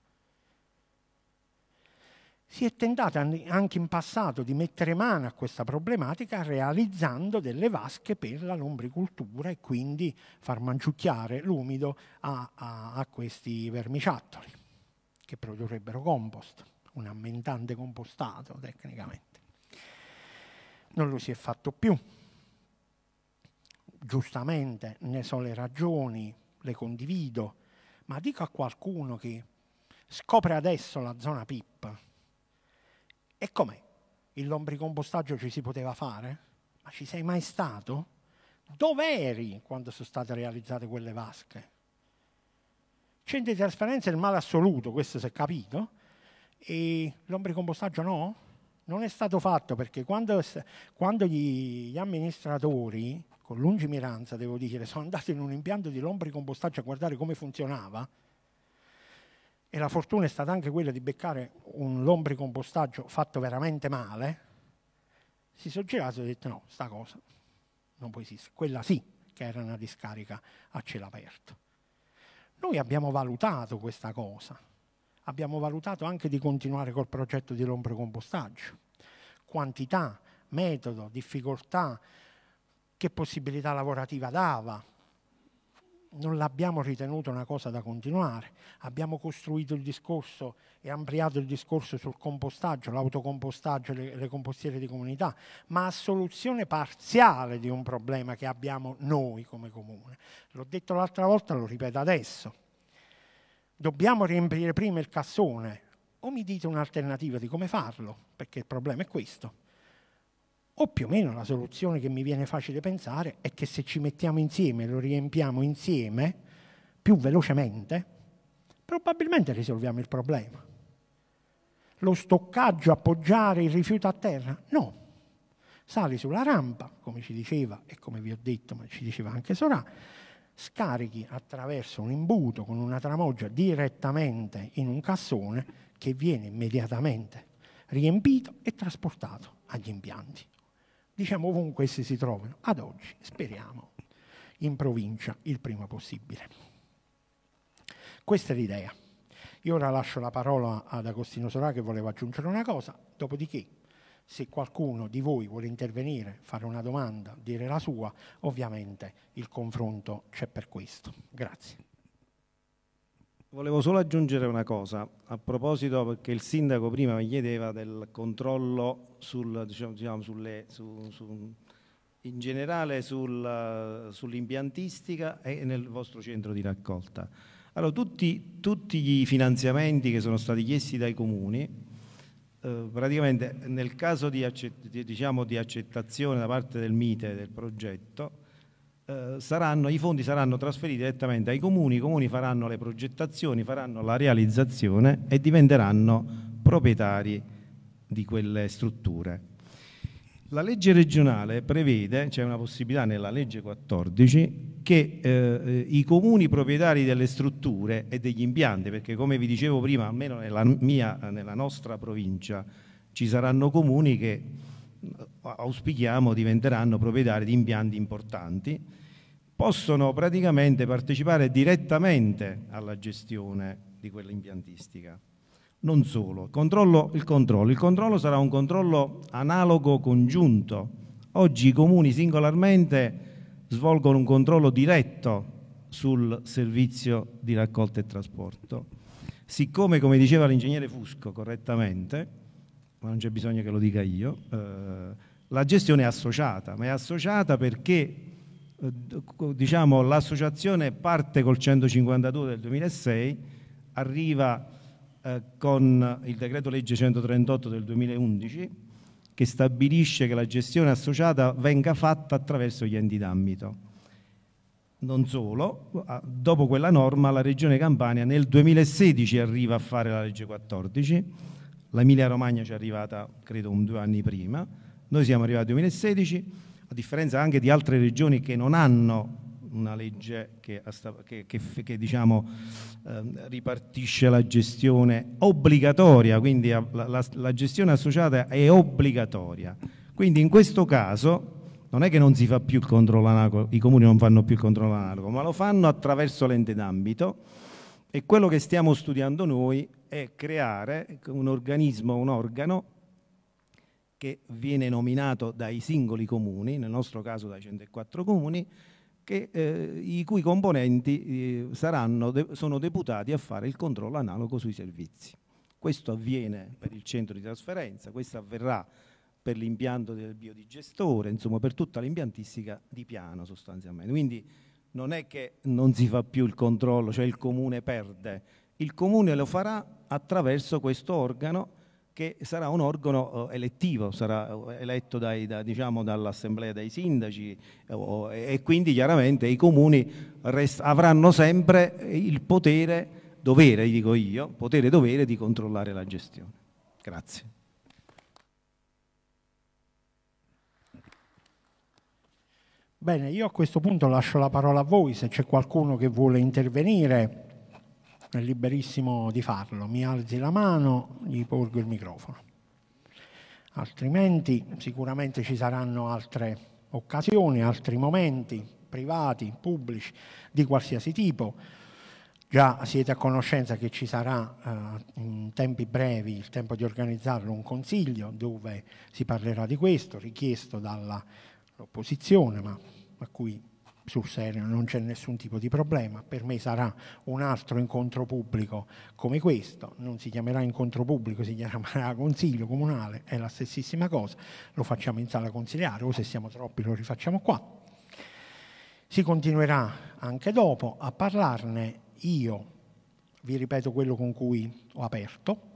si è tentato anche in passato di mettere mano a questa problematica realizzando delle vasche per la lombricultura e quindi far mangiucchiare l'umido a, a, a questi vermiciattoli che produrrebbero compost, un ammentante compostato tecnicamente. Non lo si è fatto più. Giustamente ne so le ragioni, le condivido, ma dico a qualcuno che scopre adesso la zona PIP e com'è? Il lombricompostaggio ci si poteva fare? Ma ci sei mai stato? Dove eri quando sono state realizzate quelle vasche? Centri di trasparenza è il male assoluto, questo si è capito, e lombricompostaggio no? Non è stato fatto perché quando, quando gli, gli, amministratori, con lungimiranza devo dire, sono andati in un impianto di lombricompostaggio a guardare come funzionava, e la fortuna è stata anche quella di beccare un lombricompostaggio fatto veramente male, si sono girati e ho detto no, sta cosa non può esistere. Quella sì che era una discarica a cielo aperto. Noi abbiamo valutato questa cosa, abbiamo valutato anche di continuare col progetto di lombricompostaggio. Quantità, metodo, difficoltà, che possibilità lavorativa dava, non l'abbiamo ritenuta una cosa da continuare, abbiamo costruito il discorso e ampliato il discorso sul compostaggio, l'autocompostaggio, le, le compostiere di comunità, ma a soluzione parziale di un problema che abbiamo noi come comune. L'ho detto l'altra volta, lo ripeto adesso. Dobbiamo riempire prima il cassone, o mi dite un'alternativa di come farlo, perché il problema è questo. O più o meno la soluzione che mi viene facile pensare è che se ci mettiamo insieme, lo riempiamo insieme, più velocemente, probabilmente risolviamo il problema. Lo stoccaggio, appoggiare il rifiuto a terra? No. Sali sulla rampa, come ci diceva e come vi ho detto, ma ci diceva anche Sorà, scarichi attraverso un imbuto con una tramoggia direttamente in un cassone che viene immediatamente riempito e trasportato agli impianti diciamo ovunque essi si trovino, ad oggi speriamo in provincia il prima possibile. Questa è l'idea. Io ora lascio la parola ad Agostino Sorà che voleva aggiungere una cosa, dopodiché se qualcuno di voi vuole intervenire, fare una domanda, dire la sua, ovviamente il confronto c'è per questo. Grazie. Volevo solo aggiungere una cosa, a proposito perché il sindaco prima mi chiedeva del controllo sul, diciamo, diciamo, sulle, su, su, in generale sul, sull'impiantistica e nel vostro centro di raccolta. Allora, tutti, tutti, i finanziamenti che sono stati chiesti dai comuni, eh, praticamente nel caso di, accett diciamo, di accettazione da parte del MITE del progetto, eh, saranno, i fondi saranno trasferiti direttamente ai comuni, i comuni faranno le progettazioni, faranno la realizzazione e diventeranno proprietari di quelle strutture. La legge regionale prevede, c'è cioè una possibilità nella legge 14, che eh, i comuni proprietari delle strutture e degli impianti, perché come vi dicevo prima, almeno nella, mia, nella nostra provincia, ci saranno comuni che eh, auspichiamo diventeranno proprietari di impianti importanti possono praticamente partecipare direttamente alla gestione di quell'impiantistica. Non solo, controllo, il controllo. Il controllo sarà un controllo analogo congiunto. Oggi i comuni singolarmente svolgono un controllo diretto sul servizio di raccolta e trasporto. Siccome, come diceva l'ingegnere Fusco correttamente, ma non c'è bisogno che lo dica io, eh, la gestione è associata, ma è associata perché eh, diciamo, l'associazione parte col 152 del 2006, arriva eh, con il decreto legge 138 del 2011 che stabilisce che la gestione associata venga fatta attraverso gli enti d'ambito. Non solo, dopo quella norma la Regione Campania nel 2016 arriva a fare la legge 14, l'Emilia Romagna ci è arrivata credo un due anni prima, noi siamo arrivati nel 2016, a differenza anche di altre regioni che non hanno una legge che, che, che, che diciamo, eh, ripartisce la gestione obbligatoria, quindi la, la, la gestione associata è obbligatoria. Quindi in questo caso non è che non si fa più il controllo analogo, i comuni non fanno più il controllo analogo, ma lo fanno attraverso l'ente d'ambito e quello che stiamo studiando noi è creare un organismo, un organo che viene nominato dai singoli comuni, nel nostro caso dai 104 comuni, che, eh, i cui componenti eh, saranno, de sono deputati a fare il controllo analogo sui servizi. Questo avviene per il centro di trasferenza, questo avverrà per l'impianto del biodigestore, insomma per tutta l'impiantistica di piano sostanzialmente. Quindi non è che non si fa più il controllo, cioè il comune perde, il comune lo farà attraverso questo organo che sarà un organo eh, elettivo, sarà eh, eletto dai, da, diciamo, dall'assemblea dei sindaci eh, e quindi chiaramente i comuni rest- avranno sempre il potere, dovere, dico io, potere dovere di controllare la gestione. Grazie. Bene, io a questo punto lascio la parola a voi se c'è qualcuno che vuole intervenire è liberissimo di farlo, mi alzi la mano, gli porgo il microfono. Altrimenti sicuramente ci saranno altre occasioni, altri momenti privati, pubblici, di qualsiasi tipo. Già siete a conoscenza che ci sarà eh, in tempi brevi il tempo di organizzarlo un consiglio dove si parlerà di questo, richiesto dall'opposizione, ma a cui sul serio non c'è nessun tipo di problema, per me sarà un altro incontro pubblico come questo, non si chiamerà incontro pubblico, si chiamerà consiglio comunale, è la stessissima cosa, lo facciamo in sala consigliare o se siamo troppi lo rifacciamo qua. Si continuerà anche dopo a parlarne, io vi ripeto quello con cui ho aperto,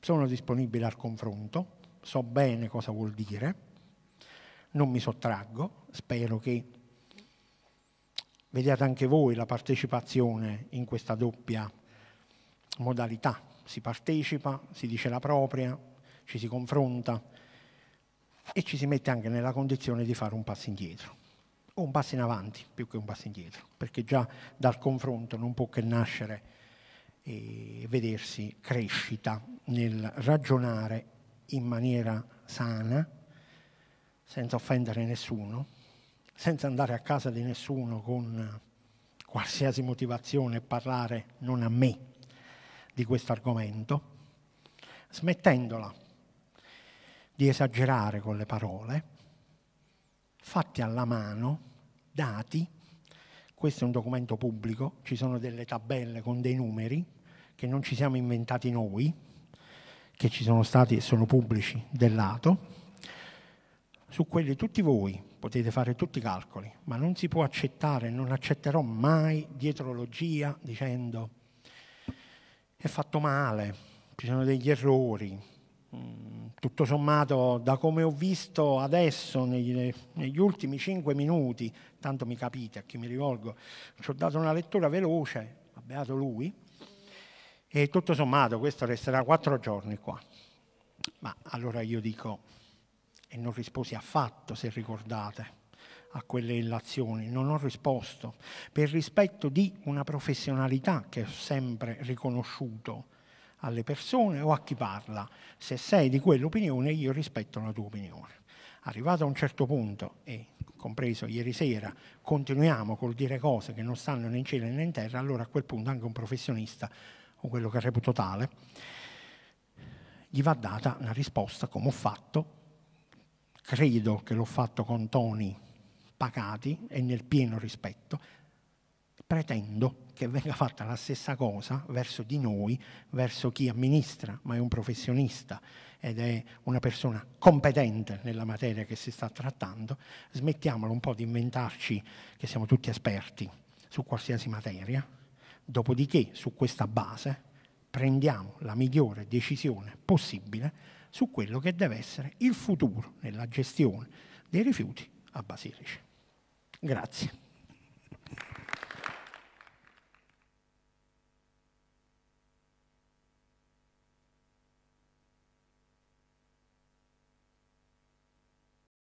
sono disponibile al confronto, so bene cosa vuol dire, non mi sottraggo, spero che Vediate anche voi la partecipazione in questa doppia modalità. Si partecipa, si dice la propria, ci si confronta e ci si mette anche nella condizione di fare un passo indietro, o un passo in avanti più che un passo indietro, perché già dal confronto non può che nascere e vedersi crescita nel ragionare in maniera sana, senza offendere nessuno, senza andare a casa di nessuno con qualsiasi motivazione e parlare non a me di questo argomento, smettendola di esagerare con le parole, fatti alla mano, dati, questo è un documento pubblico, ci sono delle tabelle con dei numeri che non ci siamo inventati noi, che ci sono stati e sono pubblici del lato, su quelli tutti voi potete fare tutti i calcoli, ma non si può accettare, non accetterò mai dietrologia dicendo è fatto male, ci sono degli errori. Mm, tutto sommato, da come ho visto adesso, negli, negli ultimi cinque minuti, tanto mi capite a chi mi rivolgo, ci ho dato una lettura veloce, ha beato lui, e tutto sommato questo resterà quattro giorni qua. Ma allora io dico, e non risposi affatto, se ricordate, a quelle illazioni. Non ho risposto per rispetto di una professionalità che ho sempre riconosciuto alle persone o a chi parla. Se sei di quell'opinione, io rispetto la tua opinione. Arrivato a un certo punto, e compreso ieri sera, continuiamo col dire cose che non stanno né in cielo né in terra, allora a quel punto anche un professionista, o quello che reputo tale, gli va data una risposta, come ho fatto, credo che l'ho fatto con toni pacati e nel pieno rispetto, pretendo che venga fatta la stessa cosa verso di noi, verso chi amministra, ma è un professionista ed è una persona competente nella materia che si sta trattando, smettiamolo un po' di inventarci che siamo tutti esperti su qualsiasi materia, dopodiché su questa base prendiamo la migliore decisione possibile su quello che deve essere il futuro nella gestione dei rifiuti a Basilice. Grazie.